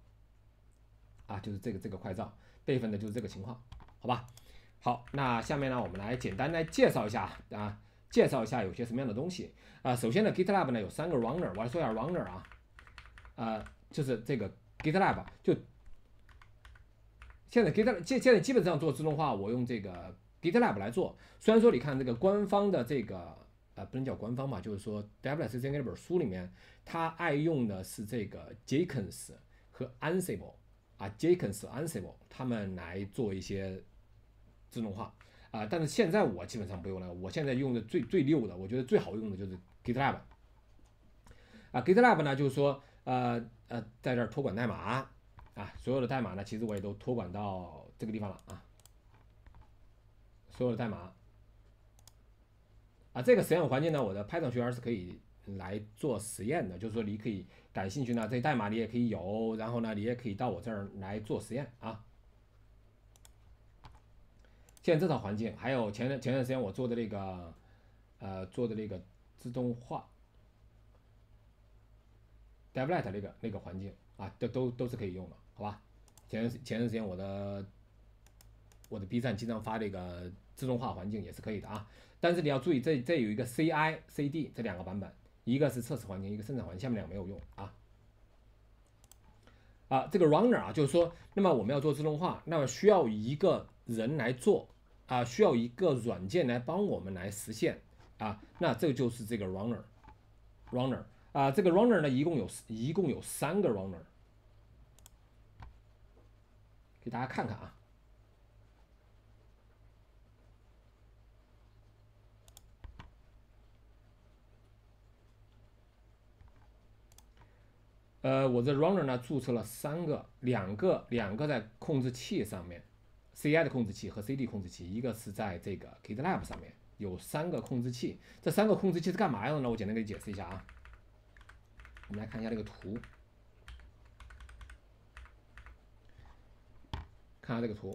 啊，就是这个这个快照备份的就是这个情况，好吧？好，那下面呢，我们来简单来介绍一下啊，介绍一下有些什么样的东西啊。首先呢，GitLab 呢有三个 Runner，我来说一下 Runner 啊，呃，就是这个 GitLab 就。现在 Git 这现在基本上做自动化，我用这个 GitLab 来做。虽然说你看这个官方的这个呃不能叫官方吧，就是说 WSL 这本书里面，他爱用的是这个 Jenkins 和 Ansible 啊 Jenkins、Ansible 他们来做一些自动化啊。但是现在我基本上不用了，我现在用的最最溜的，我觉得最好用的就是 GitLab 啊 GitLab 呢，就是说呃呃在这托管代码。啊，所有的代码呢，其实我也都托管到这个地方了啊。所有的代码，啊，这个实验环境呢，我的拍 n 学员是可以来做实验的，就是说你可以感兴趣呢，这些代码你也可以有，然后呢，你也可以到我这儿来做实验啊。现在这套环境，还有前前段时间我做的那个，呃，做的那个自动化 d e v l e t 那个那个环境啊，都都都是可以用的。好吧，前前段时间我的我的 B 站经常发这个自动化环境也是可以的啊，但是你要注意这这有一个 CICD 这两个版本，一个是测试环境，一个生产环境，下面两个没有用啊啊这个 runner 啊就是说，那么我们要做自动化，那么需要一个人来做啊，需要一个软件来帮我们来实现啊，那这个就是这个 runner runner 啊这个 runner 呢一共有一共有三个 runner。给大家看看啊。呃，我这 runner 呢注册了三个，两个两个在控制器上面，CI 的控制器和 CD 控制器，一个是在这个 GitLab 上面，有三个控制器。这三个控制器是干嘛用的呢？我简单给你解释一下啊。我们来看一下这个图。看下这个图，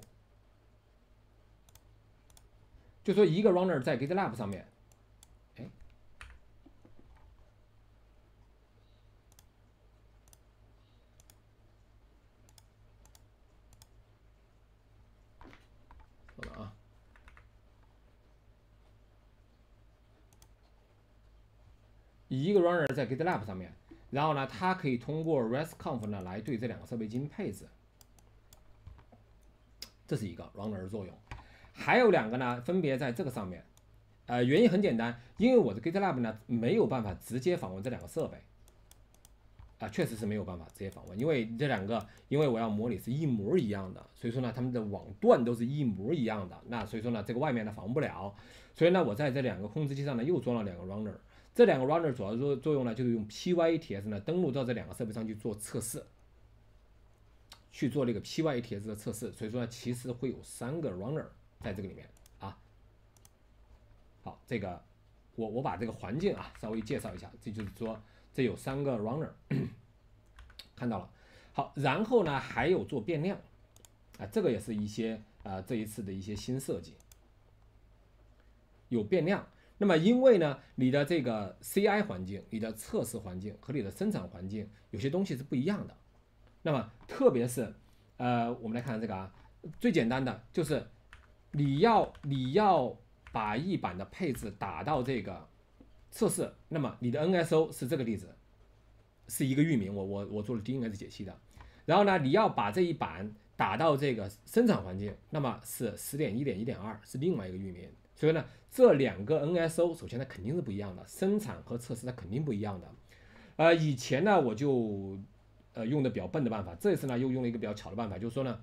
就说一个 runner 在 GitLab 上面，哎，好了啊，一个 runner 在 GitLab 上面，然后呢，它可以通过 RESTCONF 呢来对这两个设备进行配置。这是一个 runner 的作用，还有两个呢，分别在这个上面。呃，原因很简单，因为我的 GitLab 呢没有办法直接访问这两个设备，啊，确实是没有办法直接访问，因为这两个，因为我要模拟是一模一样的，所以说呢，他们的网段都是一模一样的，那所以说呢，这个外面的访问不了，所以呢，我在这两个控制器上呢又装了两个 runner，这两个 runner 主要作作用呢就是用 p y t s 呢登录到这两个设备上去做测试。去做这个 p y t s 的测试，所以说呢，其实会有三个 runner 在这个里面啊。好，这个我我把这个环境啊稍微介绍一下，这就是说这有三个 runner，看到了。好，然后呢还有做变量啊，这个也是一些呃这一次的一些新设计，有变量。那么因为呢你的这个 CI 环境、你的测试环境和你的生产环境有些东西是不一样的。那么，特别是，呃，我们来看看这个啊，最简单的就是，你要你要把一版的配置打到这个测试，那么你的 NSO 是这个例子，是一个域名，我我我做了 DNS 解析的，然后呢，你要把这一版打到这个生产环境，那么是十点一点一点二是另外一个域名，所以呢，这两个 NSO 首先它肯定是不一样的，生产和测试它肯定不一样的，呃，以前呢我就。呃，用的比较笨的办法，这次呢又用了一个比较巧的办法，就是说呢，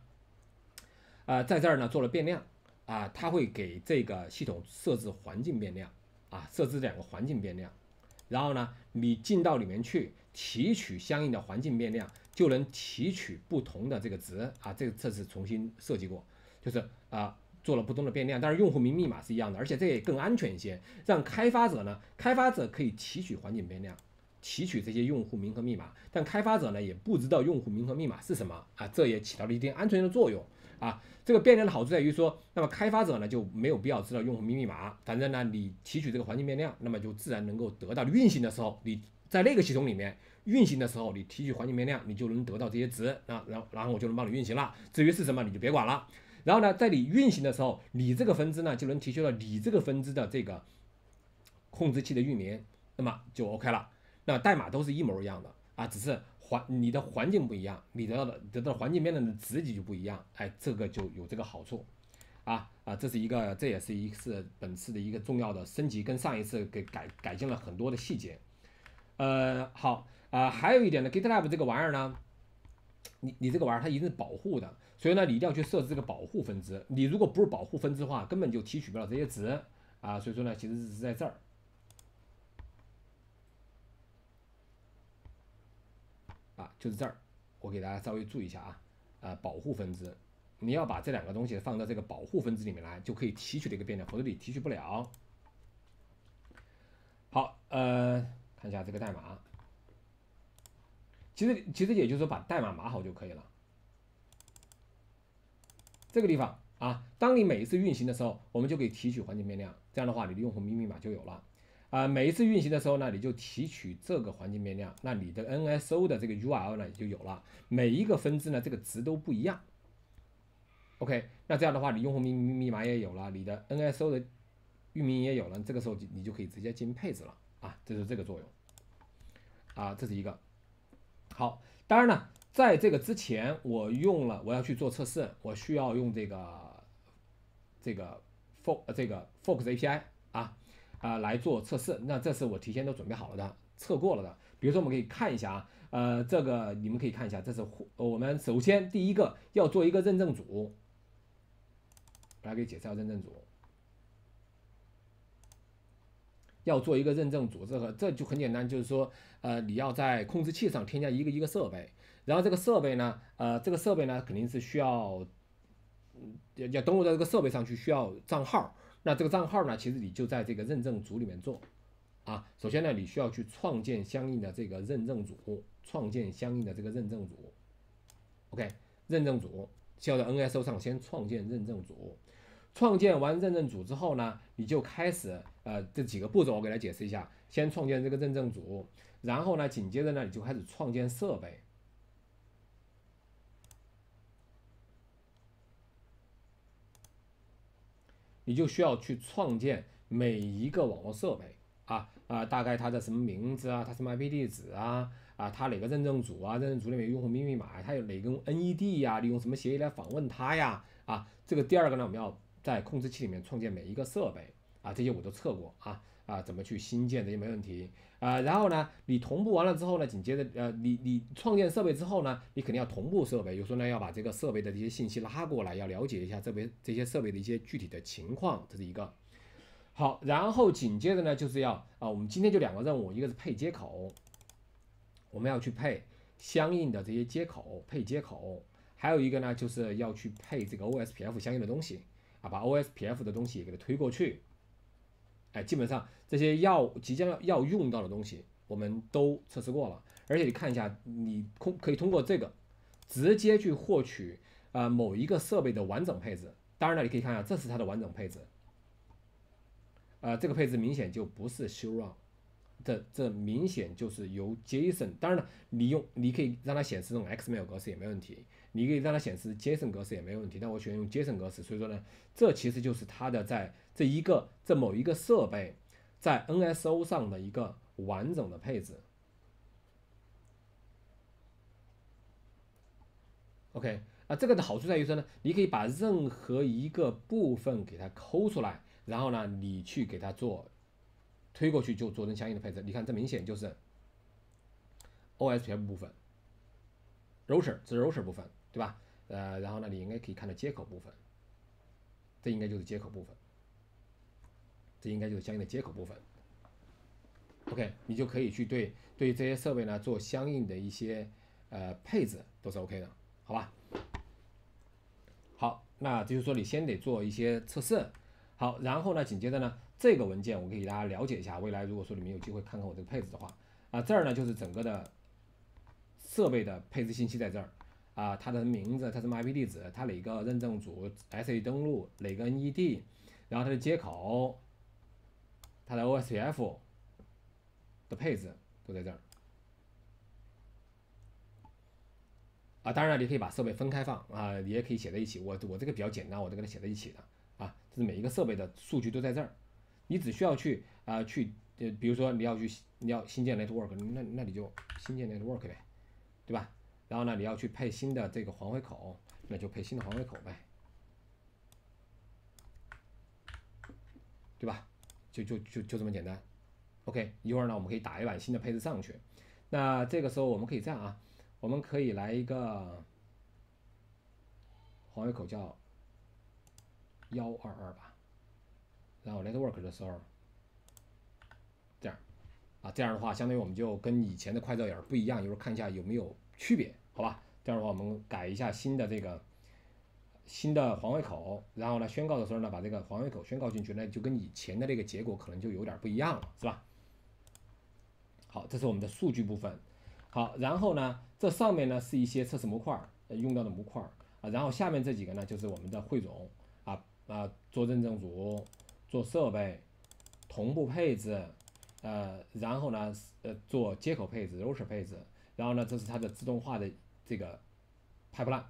啊，在这儿呢做了变量，啊，它会给这个系统设置环境变量，啊，设置两个环境变量，然后呢，你进到里面去提取相应的环境变量，就能提取不同的这个值，啊，这个这次重新设计过，就是啊，做了不同的变量，但是用户名密码是一样的，而且这也更安全一些，让开发者呢，开发者可以提取环境变量。提取这些用户名和密码，但开发者呢也不知道用户名和密码是什么啊？这也起到了一定安全的作用啊。这个变量的好处在于说，那么开发者呢就没有必要知道用户名密码，反正呢你提取这个环境变量，那么就自然能够得到。运行的时候，你在那个系统里面运行的时候，你提取环境变量，你就能得到这些值。那然后然后我就能帮你运行了。至于是什么，你就别管了。然后呢，在你运行的时候，你这个分支呢就能提取到你这个分支的这个控制器的域名，那么就 OK 了。那代码都是一模一样的啊，只是环你的环境不一样，你得到的得到环境变量的值就不一样。哎，这个就有这个好处，啊啊，这是一个，这也是一次本次的一个重要的升级，跟上一次给改改进了很多的细节。呃，好啊，还有一点呢，GitLab 这个玩意儿呢，你你这个玩意儿它一定是保护的，所以呢，你一定要去设置这个保护分支。你如果不是保护分支的话，根本就提取不了这些值啊。所以说呢，其实是在这儿。啊，就是这儿，我给大家稍微注意一下啊，呃，保护分支，你要把这两个东西放到这个保护分支里面来，就可以提取这个变量，否则你提取不了。好，呃，看一下这个代码，其实其实也就是说把代码码好就可以了。这个地方啊，当你每一次运行的时候，我们就可以提取环境变量，这样的话你的用户名密码就有了。啊，每一次运行的时候呢，你就提取这个环境变量，那你的 NSO 的这个 URL 呢也就有了。每一个分支呢，这个值都不一样。OK，那这样的话，你用户密密密码也有了，你的 NSO 的域名也有了，这个时候你就可以直接进行配置了啊，这是这个作用。啊，这是一个。好，当然呢，在这个之前，我用了我要去做测试，我需要用这个这个 Fox 这个 Fox API 啊。啊，来做测试。那这是我提前都准备好了的，测过了的。比如说，我们可以看一下啊，呃，这个你们可以看一下，这是我们首先第一个要做一个认证组，来给解释下认证组。要做一个认证组，这个这就很简单，就是说，呃，你要在控制器上添加一个一个设备，然后这个设备呢，呃，这个设备呢肯定是需要，要登录在这个设备上去需要账号。那这个账号呢？其实你就在这个认证组里面做，啊，首先呢你需要去创建相应的这个认证组，创建相应的这个认证组，OK，认证组需要在 NSO 上先创建认证组，创建完认证组之后呢，你就开始呃这几个步骤我给大家解释一下，先创建这个认证组，然后呢紧接着呢你就开始创建设备。你就需要去创建每一个网络设备啊啊，大概它的什么名字啊，它什么 IP 地址啊啊，它哪个认证组啊，认证组里面用户明密码，它有哪个 NED 呀？利用什么协议来访问它呀？啊，这个第二个呢，我们要在控制器里面创建每一个设备啊，这些我都测过啊啊，怎么去新建这些没问题。啊，然后呢，你同步完了之后呢，紧接着，呃，你你创建设备之后呢，你肯定要同步设备，有时候呢要把这个设备的这些信息拉过来，要了解一下这边这些设备的一些具体的情况，这是一个。好，然后紧接着呢，就是要啊，我们今天就两个任务，一个是配接口，我们要去配相应的这些接口，配接口，还有一个呢，就是要去配这个 OSPF 相应的东西，啊，把 OSPF 的东西也给它推过去。哎，基本上这些要即将要要用到的东西，我们都测试过了。而且你看一下，你通可以通过这个直接去获取啊某一个设备的完整配置。当然了，你可以看一下，这是它的完整配置。呃，这个配置明显就不是 s h o n 这这明显就是由 JSON。当然了，你用你可以让它显示种 XML 格式也没问题，你可以让它显示 JSON 格式也没问题。但我选用 JSON 格式，所以说呢，这其实就是它的在。这一个，这某一个设备在 NSO 上的一个完整的配置。OK，那这个的好处在于说呢，你可以把任何一个部分给它抠出来，然后呢，你去给它做推过去就做成相应的配置。你看，这明显就是 OS 全部部分，router，这 router 部分，对吧？呃，然后呢，你应该可以看到接口部分，这应该就是接口部分。这应该就是相应的接口部分。OK，你就可以去对对这些设备呢做相应的一些呃配置都是 OK 的，好吧？好，那就是说你先得做一些测试。好，然后呢，紧接着呢，这个文件我可以给大家了解一下。未来如果说你们有机会看看我这个配置的话，啊这儿呢就是整个的设备的配置信息在这儿啊，它的名字、它什么 IP 地址、它哪个认证组、SA 登录哪个 NED，然后它的接口。它的 OSPF 的配置都在这儿。啊，当然了，你可以把设备分开放啊，你也可以写在一起。我我这个比较简单，我就跟它写在一起的啊。这是每一个设备的数据都在这儿，你只需要去啊去呃，比如说你要去你要新建 network，那那你就新建 network 呗，对吧？然后呢，你要去配新的这个环回口，那就配新的环回口呗，对吧？就就就就这么简单，OK，一会儿呢我们可以打一版新的配置上去。那这个时候我们可以这样啊，我们可以来一个黄为口叫幺二二吧，然后 l e t work 的时候，这样，啊，这样的话相当于我们就跟以前的快照眼不一样，一会儿看一下有没有区别，好吧？这样的话我们改一下新的这个。新的环卫口，然后呢，宣告的时候呢，把这个环卫口宣告进去那就跟以前的那个结果可能就有点不一样了，是吧？好，这是我们的数据部分。好，然后呢，这上面呢是一些测试模块用到的模块，啊，然后下面这几个呢就是我们的汇总啊啊，做认证组、做设备同步配置，呃，然后呢，呃，做接口配置、Roche 配置，然后呢，这是它的自动化的这个 pipeline。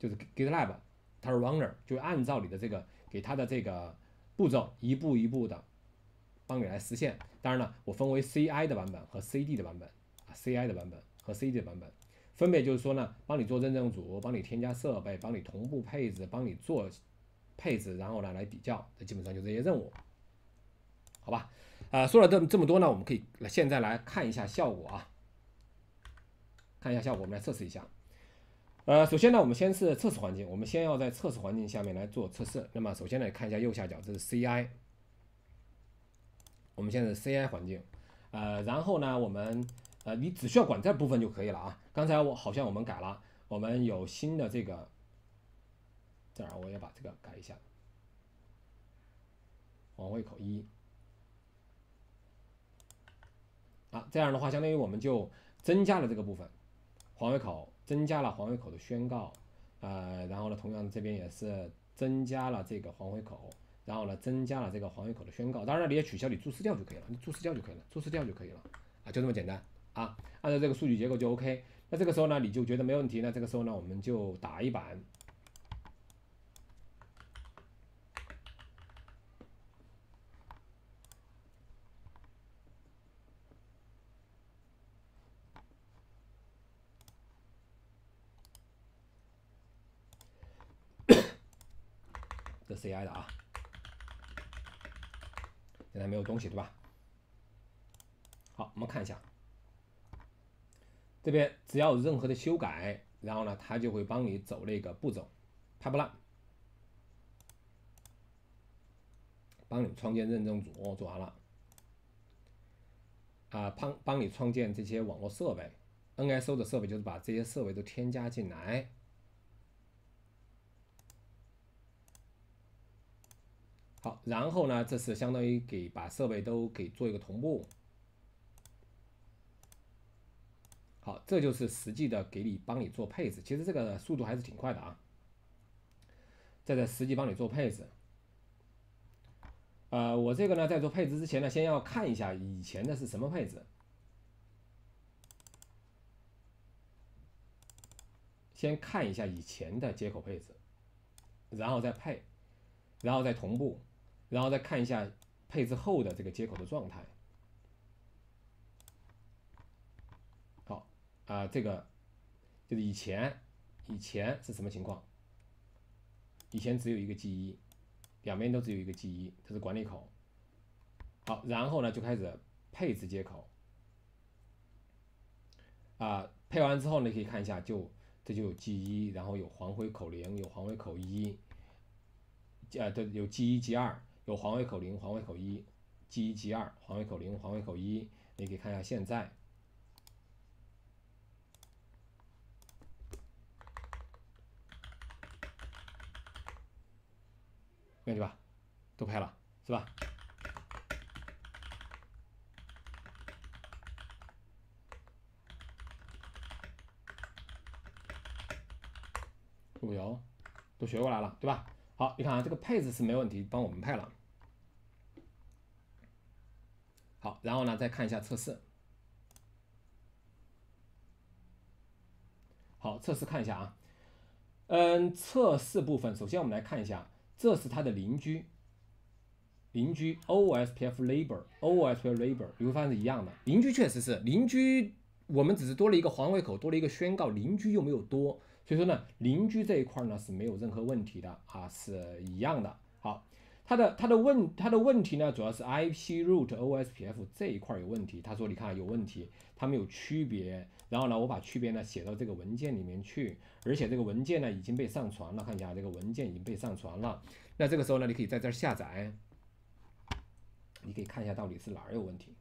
就是 GitLab，它是 Runner，就按照你的这个给它的这个步骤一步一步的帮你来实现。当然了，我分为 CI 的版本和 CD 的版本啊，CI 的版本和 CD 的版本，分别就是说呢，帮你做认证组，帮你添加设备，帮你同步配置，帮你做配置，然后呢来比较，这基本上就这些任务，好吧？呃，说了这这么多呢，我们可以现在来看一下效果啊，看一下效果，我们来测试一下。呃，首先呢，我们先是测试环境，我们先要在测试环境下面来做测试。那么首先来看一下右下角，这是 CI，我们现在是 CI 环境。呃，然后呢，我们呃，你只需要管这部分就可以了啊。刚才我好像我们改了，我们有新的这个，这儿我也把这个改一下，往卫口一。啊，这样的话，相当于我们就增加了这个部分，环卫口。增加了黄会口的宣告，呃，然后呢，同样这边也是增加了这个黄会口，然后呢，增加了这个黄会口的宣告。当然，你也取消，你注释掉就可以了，你注释掉就可以了，注释掉就可以了，啊，就这么简单啊，按照这个数据结构就 OK。那这个时候呢，你就觉得没问题，那这个时候呢，我们就打一版。C.I 的啊，现在没有东西对吧？好，我们看一下，这边只要有任何的修改，然后呢，它就会帮你走那个步骤，拍不烂，帮你创建认证组，做完了，啊，帮帮你创建这些网络设备，N.S.O 的设备就是把这些设备都添加进来。好，然后呢，这是相当于给把设备都给做一个同步。好，这就是实际的给你帮你做配置，其实这个速度还是挺快的啊。在这实际帮你做配置，呃，我这个呢，在做配置之前呢，先要看一下以前的是什么配置，先看一下以前的接口配置，然后再配，然后再同步。然后再看一下配置后的这个接口的状态。好，啊，这个就是以前以前是什么情况？以前只有一个 G 一，两边都只有一个 G 一，这是管理口。好，然后呢就开始配置接口。啊，配完之后呢，可以看一下，就这就有 G 一，然后有黄灰口零，有黄灰口一，啊，对，有 G 一 G 二。有环卫口零、环卫口一、G 一、G 二、环卫口零、环卫口一，你可以看一下现在，没问题吧？都拍了是吧？都有，都学过来了对吧？好，你看啊，这个配置是没问题，帮我们配了。好，然后呢，再看一下测试。好，测试看一下啊，嗯，测试部分，首先我们来看一下，这是它的邻居。邻居 OSPF l a b o r o s p f l a b o r 你会发现是一样的，邻居确实是邻居，我们只是多了一个环回口，多了一个宣告，邻居又没有多，所以说呢，邻居这一块呢是没有任何问题的啊，是一样的。好。他的他的问他的问题呢，主要是 IP r o o t OSPF 这一块有问题。他说：“你看有问题，他们有区别。然后呢，我把区别呢写到这个文件里面去，而且这个文件呢已经被上传了。看一下这个文件已经被上传了。那这个时候呢，你可以在这下载，你可以看一下到底是哪儿有问题。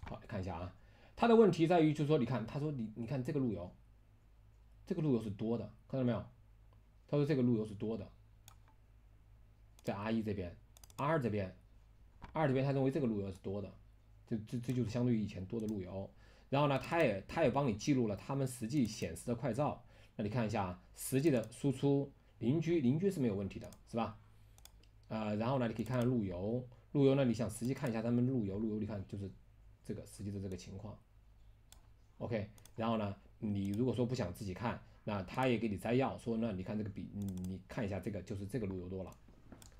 好，看一下啊，他的问题在于就是说，你看他说你你看这个路由，这个路由是多的。”看到没有？他说这个路由是多的，在 R 一这边，R 这边，R 这边，他认为这个路由是多的，这这这就是相对于以前多的路由。然后呢，他也他也帮你记录了他们实际显示的快照。那你看一下实际的输出，邻居邻居是没有问题的，是吧？呃，然后呢，你可以看看路由，路由，呢，你想实际看一下他们路由，路由，你看就是这个实际的这个情况。OK，然后呢，你如果说不想自己看。那他也给你摘要说，那你看这个比，你看一下这个就是这个路由多了，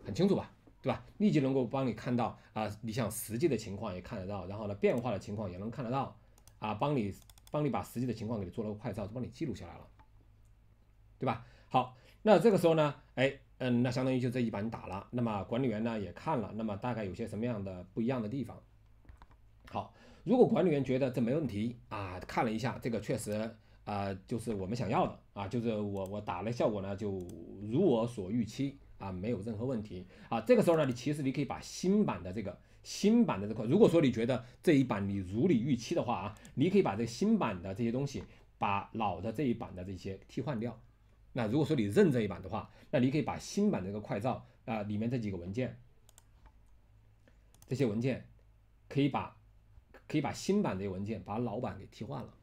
很清楚吧，对吧？立即能够帮你看到啊，你想实际的情况也看得到，然后呢，变化的情况也能看得到，啊，帮你帮你把实际的情况给你做了个快照，就帮你记录下来了，对吧？好，那这个时候呢，哎，嗯，那相当于就这一版你打了，那么管理员呢也看了，那么大概有些什么样的不一样的地方？好，如果管理员觉得这没问题啊，看了一下这个确实。啊，就是我们想要的啊，就是我我打了效果呢，就如我所预期啊，没有任何问题啊。这个时候呢，你其实你可以把新版的这个新版的这块，如果说你觉得这一版你如你预期的话啊，你可以把这新版的这些东西，把老的这一版的这些替换掉。那如果说你认这一版的话，那你可以把新版这个快照啊里面这几个文件，这些文件可以把可以把新版的文件把老版给替换了。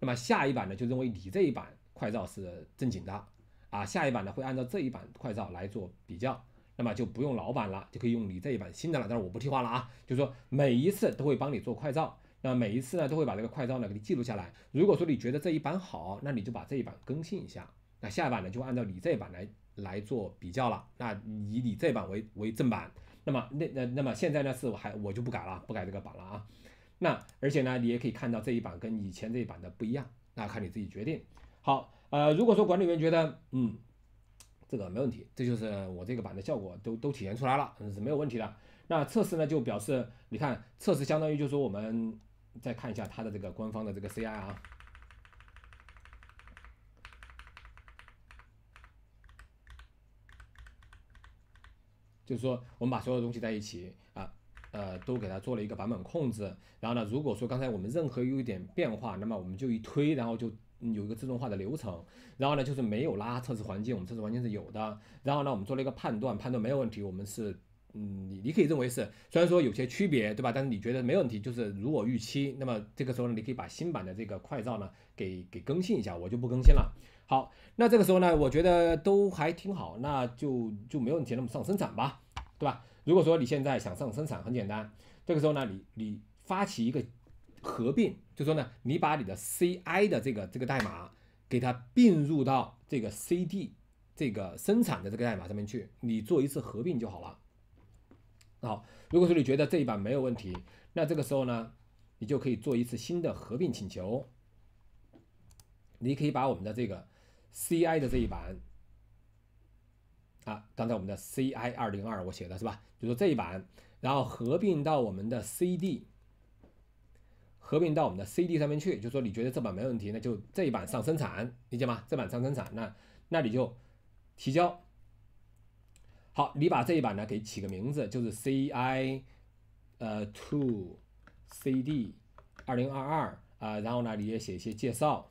那么下一版呢，就认为你这一版快照是正经的，啊，下一版呢会按照这一版快照来做比较，那么就不用老版了，就可以用你这一版新的了。但是我不替换了啊，就是说每一次都会帮你做快照，那每一次呢都会把这个快照呢给你记录下来。如果说你觉得这一版好，那你就把这一版更新一下，那下一版呢就按照你这一版来来做比较了，那以你这版为为正版。那么那那那么现在呢是我还我就不改了，不改这个版了啊。那而且呢，你也可以看到这一版跟以前这一版的不一样，那看你自己决定。好，呃，如果说管理员觉得，嗯，这个没问题，这就是我这个版的效果都都体现出来了，嗯是没有问题的。那测试呢，就表示你看测试相当于就是说我们再看一下它的这个官方的这个 C I 啊，就是说我们把所有东西在一起啊。呃，都给它做了一个版本控制，然后呢，如果说刚才我们任何有一点变化，那么我们就一推，然后就有一个自动化的流程，然后呢，就是没有拉测试环境，我们测试环境是有的，然后呢，我们做了一个判断，判断没有问题，我们是，嗯，你你可以认为是，虽然说有些区别，对吧？但是你觉得没问题，就是如我预期，那么这个时候呢，你可以把新版的这个快照呢给给更新一下，我就不更新了。好，那这个时候呢，我觉得都还挺好，那就就没有问题，那么上生产吧，对吧？如果说你现在想上生产，很简单，这个时候呢，你你发起一个合并，就说呢，你把你的 CI 的这个这个代码给它并入到这个 CD 这个生产的这个代码上面去，你做一次合并就好了。好，如果说你觉得这一版没有问题，那这个时候呢，你就可以做一次新的合并请求，你可以把我们的这个 CI 的这一版。啊，刚才我们的 CI 二零二我写的是吧？就说这一版，然后合并到我们的 CD，合并到我们的 CD 上面去。就说你觉得这版没问题，那就这一版上生产，理解吗？这版上生产，那那你就提交。好，你把这一版呢给起个名字，就是 CI 呃 to CD 二零二二啊，然后呢你也写一些介绍，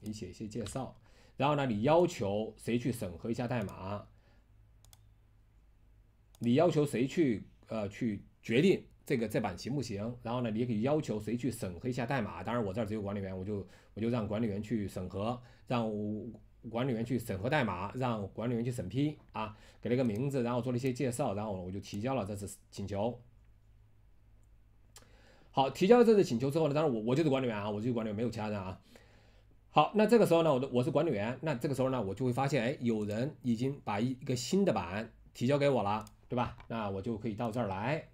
你写一些介绍，然后呢你要求谁去审核一下代码。你要求谁去呃去决定这个这版行不行？然后呢，你可以要求谁去审核一下代码。当然，我这儿只有管理员，我就我就让管理员去审核，让管理员去审核代码，让管理员去审批啊。给了个名字，然后做了一些介绍，然后我就提交了这次请求。好，提交了这次请求之后呢，当然我我就是管理员啊，我就管理员，没有其他人啊。好，那这个时候呢，我我是管理员，那这个时候呢，我就会发现，哎，有人已经把一一个新的版提交给我了。对吧？那我就可以到这儿来，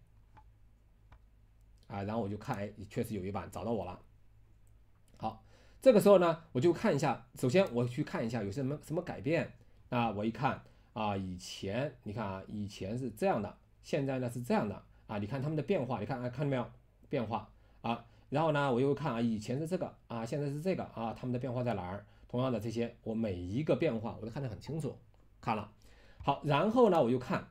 啊，然后我就看，哎，确实有一版找到我了。好，这个时候呢，我就看一下，首先我去看一下有什么什么改变。那我一看，啊，以前你看啊，以前是这样的，现在呢是这样的，啊，你看他们的变化，你看啊，看到没有变化啊？然后呢，我又看啊，以前是这个啊，现在是这个啊，他们的变化在哪儿？同样的这些，我每一个变化我都看得很清楚，看了。好，然后呢，我就看。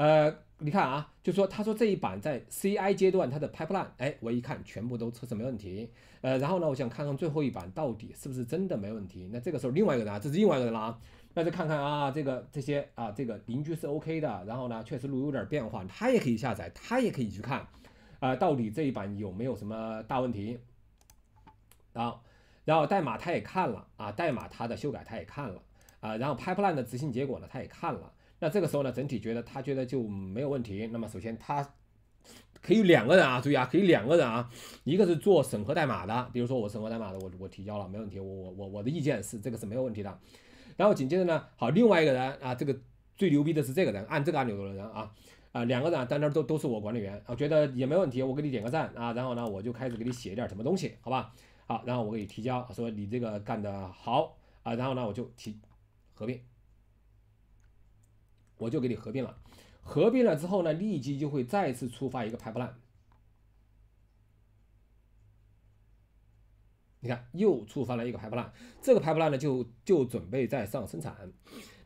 呃，你看啊，就说他说这一版在 CI 阶段它的 pipeline，哎，我一看全部都测试没问题。呃，然后呢，我想看看最后一版到底是不是真的没问题。那这个时候另外一个人啊，这是另外一个人了啊，那就看看啊，这个这些啊，这个邻居是 OK 的，然后呢，确实路有点变化，他也可以下载，他也可以去看啊，到底这一版有没有什么大问题啊？然后代码他也看了啊，代码他的修改他也看了啊，然后 pipeline 的执行结果呢他也看了。那这个时候呢，整体觉得他觉得就没有问题。那么首先他可以两个人啊，注意啊，可以两个人啊，一个是做审核代码的，比如说我审核代码的，我我提交了，没问题，我我我我的意见是这个是没有问题的。然后紧接着呢，好，另外一个人啊，这个最牛逼的是这个人，按这个按钮的人啊，啊两个人在那都都是我管理员，我觉得也没问题，我给你点个赞啊，然后呢我就开始给你写一点什么东西，好吧？好，然后我给你提交，说你这个干的好啊，然后呢我就提合并。我就给你合并了，合并了之后呢，立即就会再次触发一个 pipeline。你看，又触发了一个 pipeline，这个 pipeline 呢就就准备在上生产，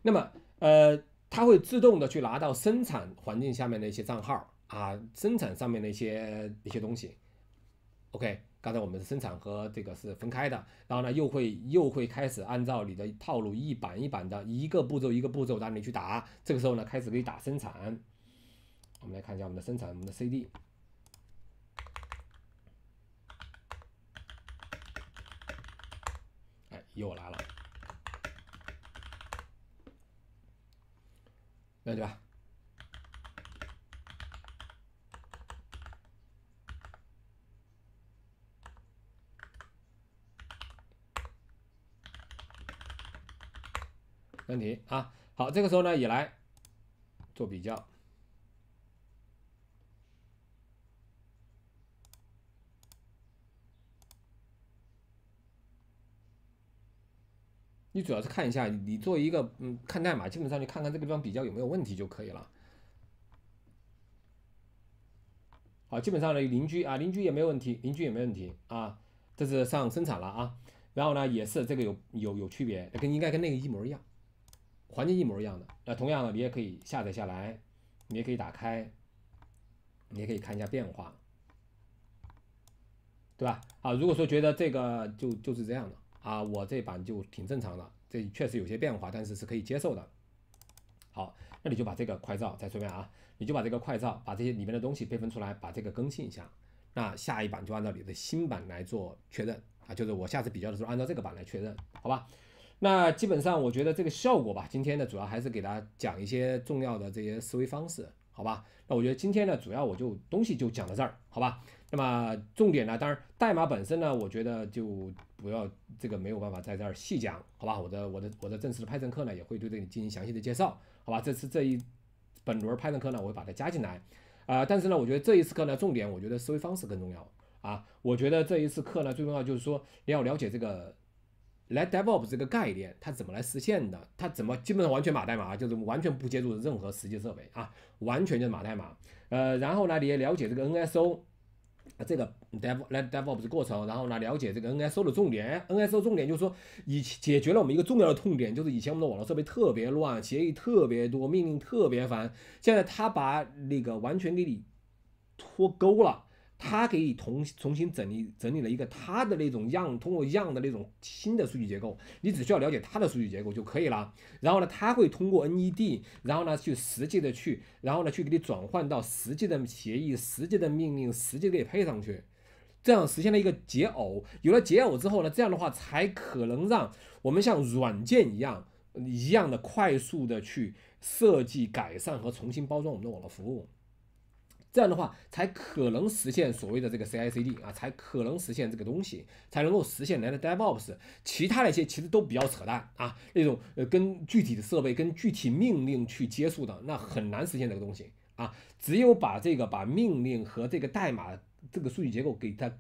那么呃，它会自动的去拿到生产环境下面的一些账号啊，生产上面的一些一些东西。OK。刚才我们是生产和这个是分开的，然后呢，又会又会开始按照你的套路一板一板的一个步骤一个步骤让你去打，这个时候呢，开始给你打生产。我们来看一下我们的生产，我们的 CD，哎，又来了，那对吧？问题啊，好，这个时候呢也来做比较。你主要是看一下，你做一个嗯看代码，基本上就看看这个地方比较有没有问题就可以了。好，基本上呢邻居啊邻居也没问题，邻居也没问题啊。这是上生产了啊，然后呢也是这个有有有区别，跟应该跟那个一模一样。环境一模一样的，那同样呢，你也可以下载下来，你也可以打开，你也可以看一下变化，对吧？啊，如果说觉得这个就就是这样的啊，我这版就挺正常的，这确实有些变化，但是是可以接受的。好，那你就把这个快照再说一遍啊，你就把这个快照，把这些里面的东西备份出来，把这个更新一下。那下一版就按照你的新版来做确认啊，就是我下次比较的时候按照这个版来确认，好吧？那基本上我觉得这个效果吧，今天呢主要还是给大家讲一些重要的这些思维方式，好吧？那我觉得今天呢主要我就东西就讲到这儿，好吧？那么重点呢，当然代码本身呢，我觉得就不要这个没有办法在这儿细讲，好吧？我的我的我的正式的 Python 课呢也会对这里进行详细的介绍，好吧？这次这一本轮 Python 课呢，我会把它加进来，啊，但是呢，我觉得这一次课呢，重点我觉得思维方式更重要啊，我觉得这一次课呢最重要就是说要了解这个。来 DevOps 这个概念，它怎么来实现的？它怎么基本上完全码代码，就是完全不接入任何实际设备啊，完全就是码代码。呃，然后呢，你也了解这个 NSO，这个 Dev、来 DevOps 的过程，然后呢，了解这个 NSO 的重点。NSO 重点就是说，以解决了我们一个重要的痛点，就是以前我们的网络设备特别乱，协议特别多，命令特别烦。现在他把那个完全给你脱钩了。他给你重重新整理整理了一个他的那种样，通过样的那种新的数据结构，你只需要了解他的数据结构就可以了。然后呢，他会通过 NED，然后呢去实际的去，然后呢去给你转换到实际的协议、实际的命令、实际给你配上去，这样实现了一个解耦。有了解耦之后呢，这样的话才可能让我们像软件一样一样的快速的去设计、改善和重新包装我们的网络服务。这样的话，才可能实现所谓的这个 C I C D 啊，才可能实现这个东西，才能够实现 Net DevOps。其他的一些其实都比较扯淡啊，那种呃跟具体的设备、跟具体命令去接触的，那很难实现这个东西啊。只有把这个把命令和这个代码、这个数据结构给它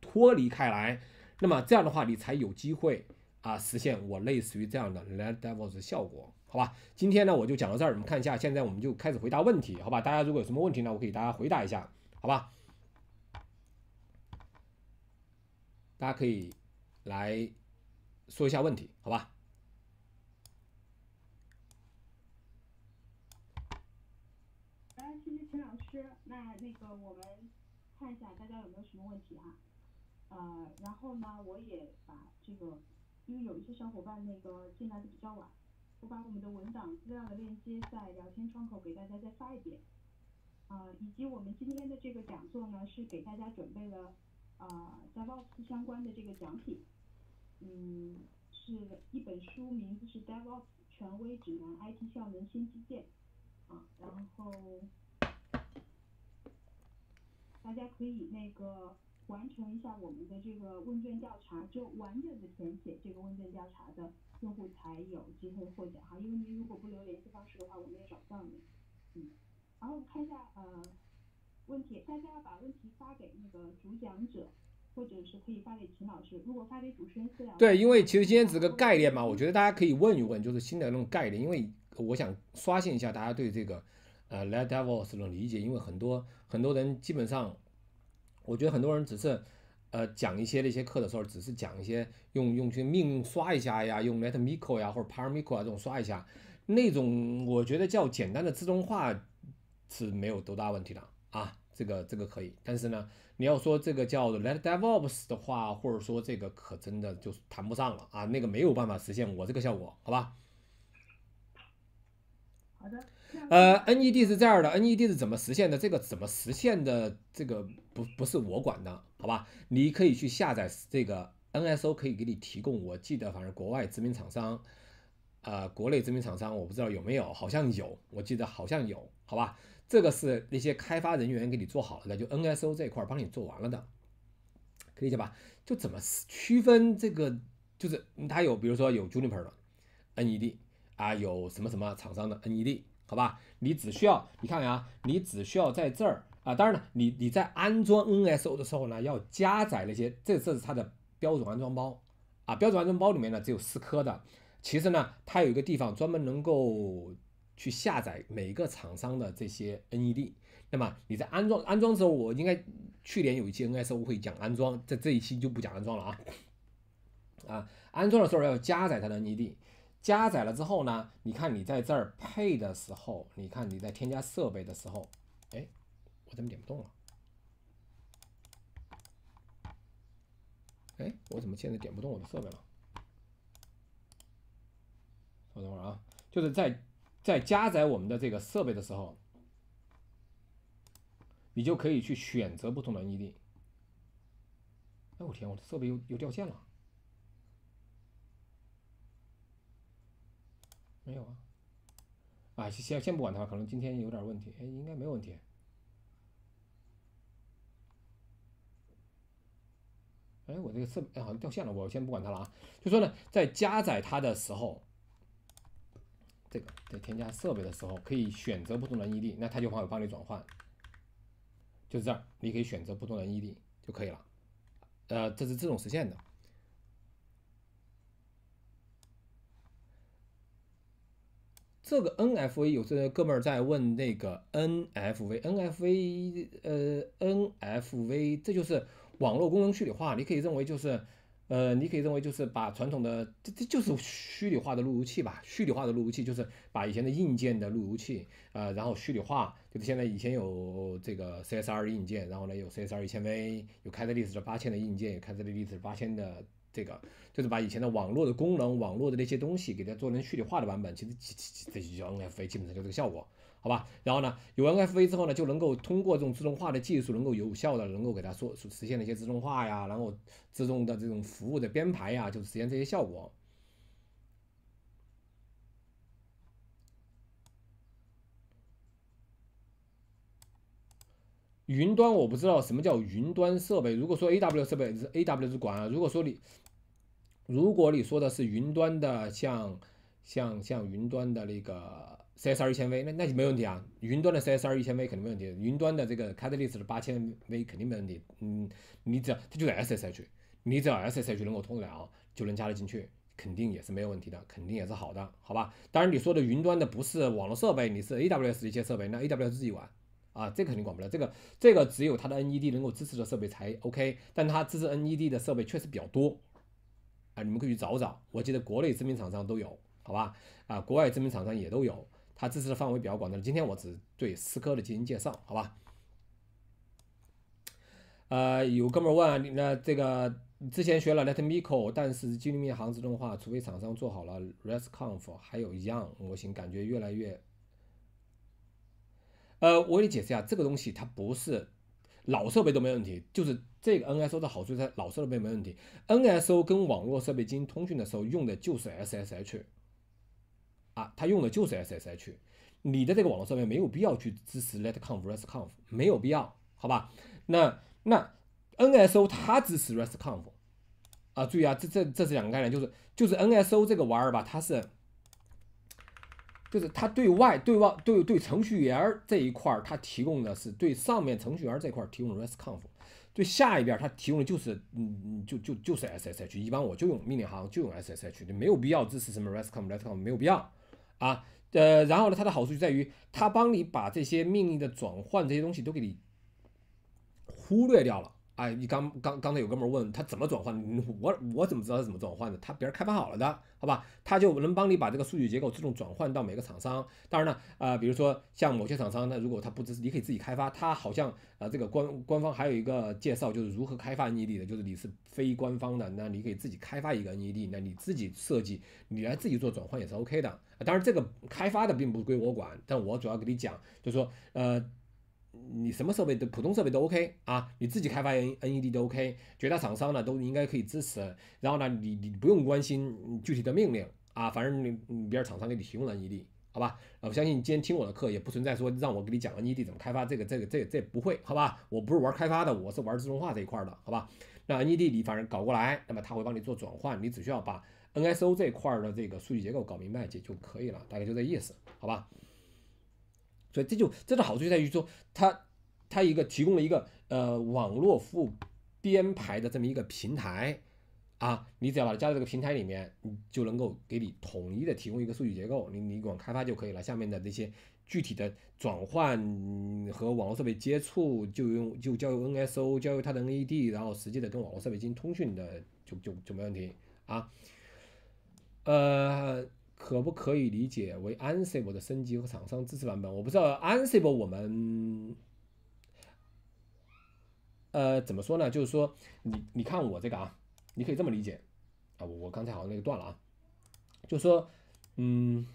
脱离开来，那么这样的话，你才有机会啊实现我类似于这样的 Net DevOps 效果。好吧，今天呢我就讲到这儿。我们看一下，现在我们就开始回答问题，好吧？大家如果有什么问题呢，我给大家回答一下，好吧？大家可以来说一下问题，好吧？谢谢陈老师。那那个我们看一下大家有没有什么问题啊？呃，然后呢，我也把这个，因为有一些小伙伴那个进来的比较晚。我把我们的文档资料的链接在聊天窗口给大家再发一遍，啊，以及我们今天的这个讲座呢，是给大家准备了啊 DevOps 相关的这个奖品，嗯，是一本书，名字是《DevOps 权威指南：IT 效能新基建》，啊，然后大家可以那个完成一下我们的这个问卷调查，就完整的填写这个问卷调查的。用户才有机会获奖哈，因为您如果不留联系方式的话，我们也找不到你。嗯，然后看一下呃，问题大家把问题发给那个主讲者，或者是可以发给秦老师。如果发给主持人，对，因为其实今天只是个概念嘛，我觉得大家可以问一问，就是新的那种概念，因为我想刷新一下大家对这个呃，lead devils 的理解，因为很多很多人基本上，我觉得很多人只是。呃，讲一些那些课的时候，只是讲一些用用去命令刷一下呀，用 let m i c o 呀或者 p a r a m i c o 啊这种刷一下，那种我觉得叫简单的自动化是没有多大问题的啊，这个这个可以。但是呢，你要说这个叫 let devops 的话，或者说这个可真的就谈不上了啊，那个没有办法实现我这个效果，好吧？呃，NED 是这样的，NED 是怎么实现的？这个怎么实现的？这个不不是我管的，好吧？你可以去下载这个 NSO，可以给你提供。我记得反正国外知名厂商，呃，国内知名厂商，我不知道有没有，好像有，我记得好像有，好吧？这个是那些开发人员给你做好了的，就 NSO 这一块帮你做完了的，可以理解吧？就怎么区分这个？就是它有，比如说有 Juniper 的 NED。啊，有什么什么厂商的 NED？好吧，你只需要你看啊，你只需要在这儿啊。当然了，你你在安装 NSO 的时候呢，要加载那些，这这是它的标准安装包啊。标准安装包里面呢只有四颗的。其实呢，它有一个地方专门能够去下载每个厂商的这些 NED。那么你在安装安装的时候，我应该去年有一期 NSO 会讲安装，在这一期就不讲安装了啊。啊，安装的时候要加载它的 NED。加载了之后呢？你看你在这儿配的时候，你看你在添加设备的时候，哎，我怎么点不动了？哎，我怎么现在点不动我的设备了？我等会儿啊，就是在在加载我们的这个设备的时候，你就可以去选择不同的 ID。哎，我天，我的设备又又掉线了。没有啊，啊，先先先不管它，可能今天有点问题，哎，应该没有问题。哎，我这个设，哎，好像掉线了，我先不管它了啊。就说呢，在加载它的时候，这个在添加设备的时候，可以选择不同的 ED，那它就会帮你转换，就是这儿，你可以选择不同的 ED 就可以了，呃，这是自动实现的。这个 N F V 有些哥们儿在问那个 N F V，N F V 呃 N F V，这就是网络功能虚拟化，你可以认为就是，呃，你可以认为就是把传统的这这就是虚拟化的路由器吧，虚拟化的路由器就是把以前的硬件的路由器啊，然后虚拟化，就是现在以前有这个 C S R 的硬件，然后呢有 C S R 一千 V，有 a 开智的 s 址八千的硬件，有 a 开智的 s 址八千的。这个就是把以前的网络的功能、网络的那些东西给它做成虚拟化的版本，其实其其这就叫 NFA，基本上就这个效果，好吧？然后呢，有 NFA 之后呢，就能够通过这种自动化的技术，能够有效的能够给它做实现那些自动化呀，然后自动的这种服务的编排呀，就实现这些效果。云端我不知道什么叫云端设备，如果说 AW 设备是 AW 是管，啊，如果说你。如果你说的是云端的，像，像像云端的那个 CSR 千 V，那那就没问题啊。云端的 CSR 一千 V 肯定没问题，云端的这个 Catalyst 八千 V 肯定没问题。嗯，你只要它就是 SSH，你只要 SSH 能够通得了，就能加得进去，肯定也是没有问题的，肯定也是好的，好吧？当然你说的云端的不是网络设备，你是 AWS 一些设备，那 AWS 自己玩啊，这肯定管不了。这个这个只有它的 NED 能够支持的设备才 OK，但它支持 NED 的设备确实比较多。啊，你们可以去找找，我记得国内知名厂商都有，好吧？啊，国外知名厂商也都有，它支持的范围比较广的。今天我只对思科的进行介绍，好吧？呃，有哥们问问，那这个之前学了 l e t m e c o 但是精历面行自动化，除非厂商做好了 Rest Conf，还有 Young 模型，感觉越来越……呃，我你解释一下，这个东西它不是。老设备都没问题，就是这个 N S O 的好处在老设备没问题。N S O 跟网络设备进行通讯的时候用的就是 S S H，啊，他用的就是 S S H。你的这个网络设备没有必要去支持 l e t c o m f Rest c o n f 没有必要，好吧？那那 N S O 它支持 Rest c o n f 啊，注意啊，这这这是两个概念，就是就是 N S O 这个玩意儿吧，它是。就是它对外、对外、对对程序员这一块儿，它提供的是对上面程序员这块儿提供 r e s c o n f 对下一边它提供的就是嗯嗯就就就是 ssh，一般我就用命令行就用 ssh，就没有必要支持什么 r e s c o f r e t c o f 没有必要，啊，呃，然后呢，它的好处就在于它帮你把这些命令的转换这些东西都给你忽略掉了。哎，你刚刚刚才有哥们问他怎么转换，我我怎么知道他怎么转换的？他别人开发好了的，好吧，他就能帮你把这个数据结构自动转换到每个厂商。当然呢，呃，比如说像某些厂商那如果他不支持，你可以自己开发。他好像呃，这个官官方还有一个介绍，就是如何开发 NED 的，就是你是非官方的，那你可以自己开发一个 NED，那你自己设计，你来自己做转换也是 OK 的。当然，这个开发的并不归我管，但我主要给你讲，就说呃。你什么设备都普通设备都 OK 啊，你自己开发 N NED 都 OK，绝大厂商呢都应该可以支持。然后呢，你你不用关心具体的命令啊，反正你你别边厂商给你提供了 NED，好吧？我相信你今天听我的课也不存在说让我给你讲 NED 怎么开发这个这个这这不会好吧？我不是玩开发的，我是玩自动化这一块的，好吧？那 NED 你反正搞过来，那么他会帮你做转换，你只需要把 NSO 这一块的这个数据结构搞明白就就可以了，大概就这意思，好吧？所以这就，这的好处就在于说，它，它一个提供了一个呃网络服务编排的这么一个平台，啊，你只要把它加在这个平台里面，你就能够给你统一的提供一个数据结构，你你管开发就可以了。下面的这些具体的转换和网络设备接触，就用就交由 NSO，交由它的 NED，然后实际的跟网络设备进行通讯的，就就就没问题啊，呃。可不可以理解为 Ansible 的升级和厂商支持版本？我不知道 Ansible 我们，呃，怎么说呢？就是说，你你看我这个啊，你可以这么理解啊。我我刚才好像那个断了啊。就说，嗯，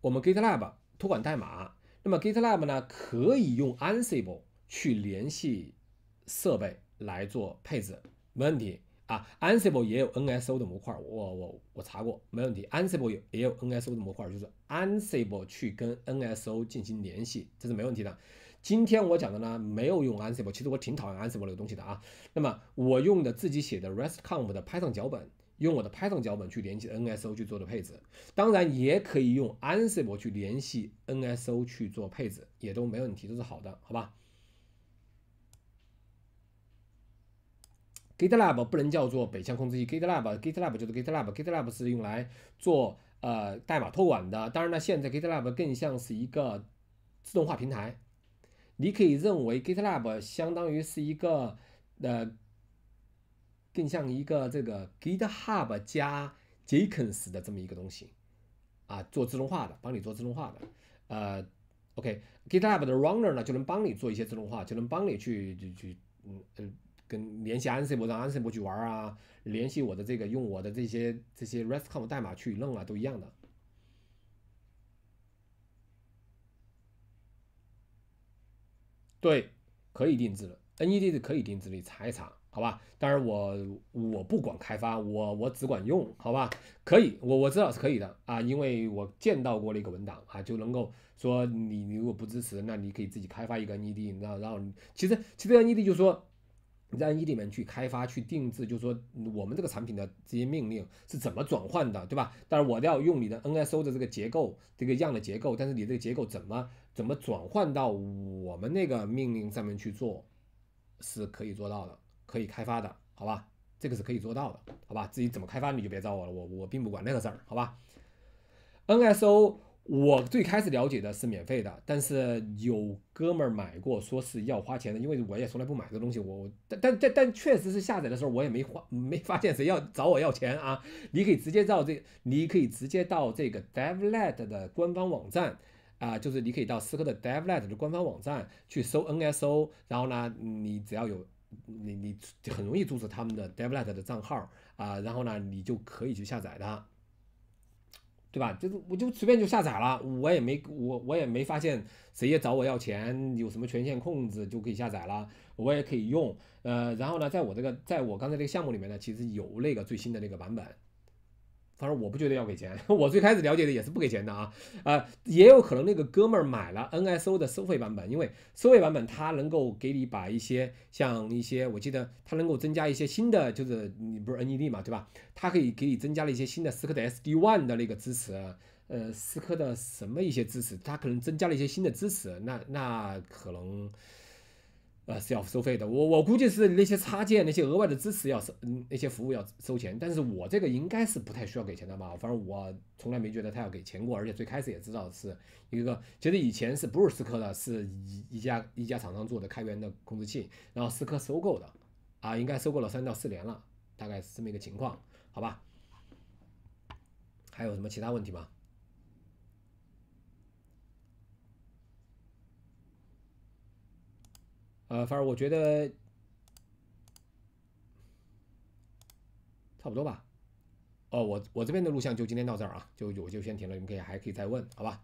我们 GitLab 托管代码，那么 GitLab 呢可以用 Ansible 去联系设备来做配置，没问题。啊，Ansible 也有 NSO 的模块，我我我查过，没问题。Ansible 有也有 NSO 的模块，就是 Ansible 去跟 NSO 进行联系，这是没问题的。今天我讲的呢，没有用 Ansible，其实我挺讨厌 Ansible 这个东西的啊。那么我用的自己写的 restconf 的 Python 脚本，用我的 Python 脚本去联系 NSO 去做的配置，当然也可以用 Ansible 去联系 NSO 去做配置，也都没问题，都是好的，好吧？GitLab 不能叫做北向控制器，GitLab GitLab 就是 GitLab，GitLab 是用来做呃代码托管的。当然了，现在 GitLab 更像是一个自动化平台，你可以认为 GitLab 相当于是一个呃，更像一个这个 GitHub 加 Jenkins 的这么一个东西啊，做自动化的，帮你做自动化的。呃，OK，GitLab 的 Runner 呢就能帮你做一些自动化，就能帮你去去去嗯嗯。联系 a n s l e 让 a n s l e 去玩啊！联系我的这个，用我的这些这些 r e s t o m 代码去弄啊，都一样的。对，可以定制的，NE d 是可以定制的，查一查，好吧？当然我我不管开发，我我只管用，好吧？可以，我我知道是可以的啊，因为我见到过了一个文档啊，就能够说你你如果不支持，那你可以自己开发一个 NE d 然后然后其实其实 NE d 就说。你在里面去开发去定制，就说我们这个产品的这些命令是怎么转换的，对吧？但是我要用你的 NSO 的这个结构，这个样的结构，但是你这个结构怎么怎么转换到我们那个命令上面去做，是可以做到的，可以开发的，好吧？这个是可以做到的，好吧？自己怎么开发你就别找我了，我我并不管那个事儿，好吧？NSO。我最开始了解的是免费的，但是有哥们儿买过说是要花钱的，因为我也从来不买这东西。我但但但确实是下载的时候我也没花，没发现谁要找我要钱啊。你可以直接到这，你可以直接到这个 Devlet 的官方网站啊，就是你可以到思科的 Devlet 的官方网站去搜 NSO，然后呢，你只要有你你很容易注册他们的 Devlet 的账号啊，然后呢，你就可以去下载它。对吧？就是我就随便就下载了，我也没我我也没发现谁也找我要钱，有什么权限控制就可以下载了，我也可以用。呃，然后呢，在我这个在我刚才这个项目里面呢，其实有那个最新的那个版本。反正我不觉得要给钱，我最开始了解的也是不给钱的啊，啊，也有可能那个哥们儿买了 NSO 的收费版本，因为收费版本它能够给你把一些像一些，我记得它能够增加一些新的，就是你不是 NED 嘛，对吧？它可以给你增加了一些新的思科的 SD One 的那个支持，呃，思科的什么一些支持，它可能增加了一些新的支持，那那可能。呃，是要收费的。我我估计是那些插件、那些额外的支持要收，嗯，那些服务要收钱。但是我这个应该是不太需要给钱的吧？反正我从来没觉得他要给钱过。而且最开始也知道是一个，其实以前是布鲁斯科的，是一一家一家厂商做的开源的控制器，然后思科收购的，啊，应该收购了三到四年了，大概是这么一个情况，好吧？还有什么其他问题吗？呃，反正我觉得差不多吧。哦，我我这边的录像就今天到这儿啊，就我就先停了，你们可以还可以再问，好吧？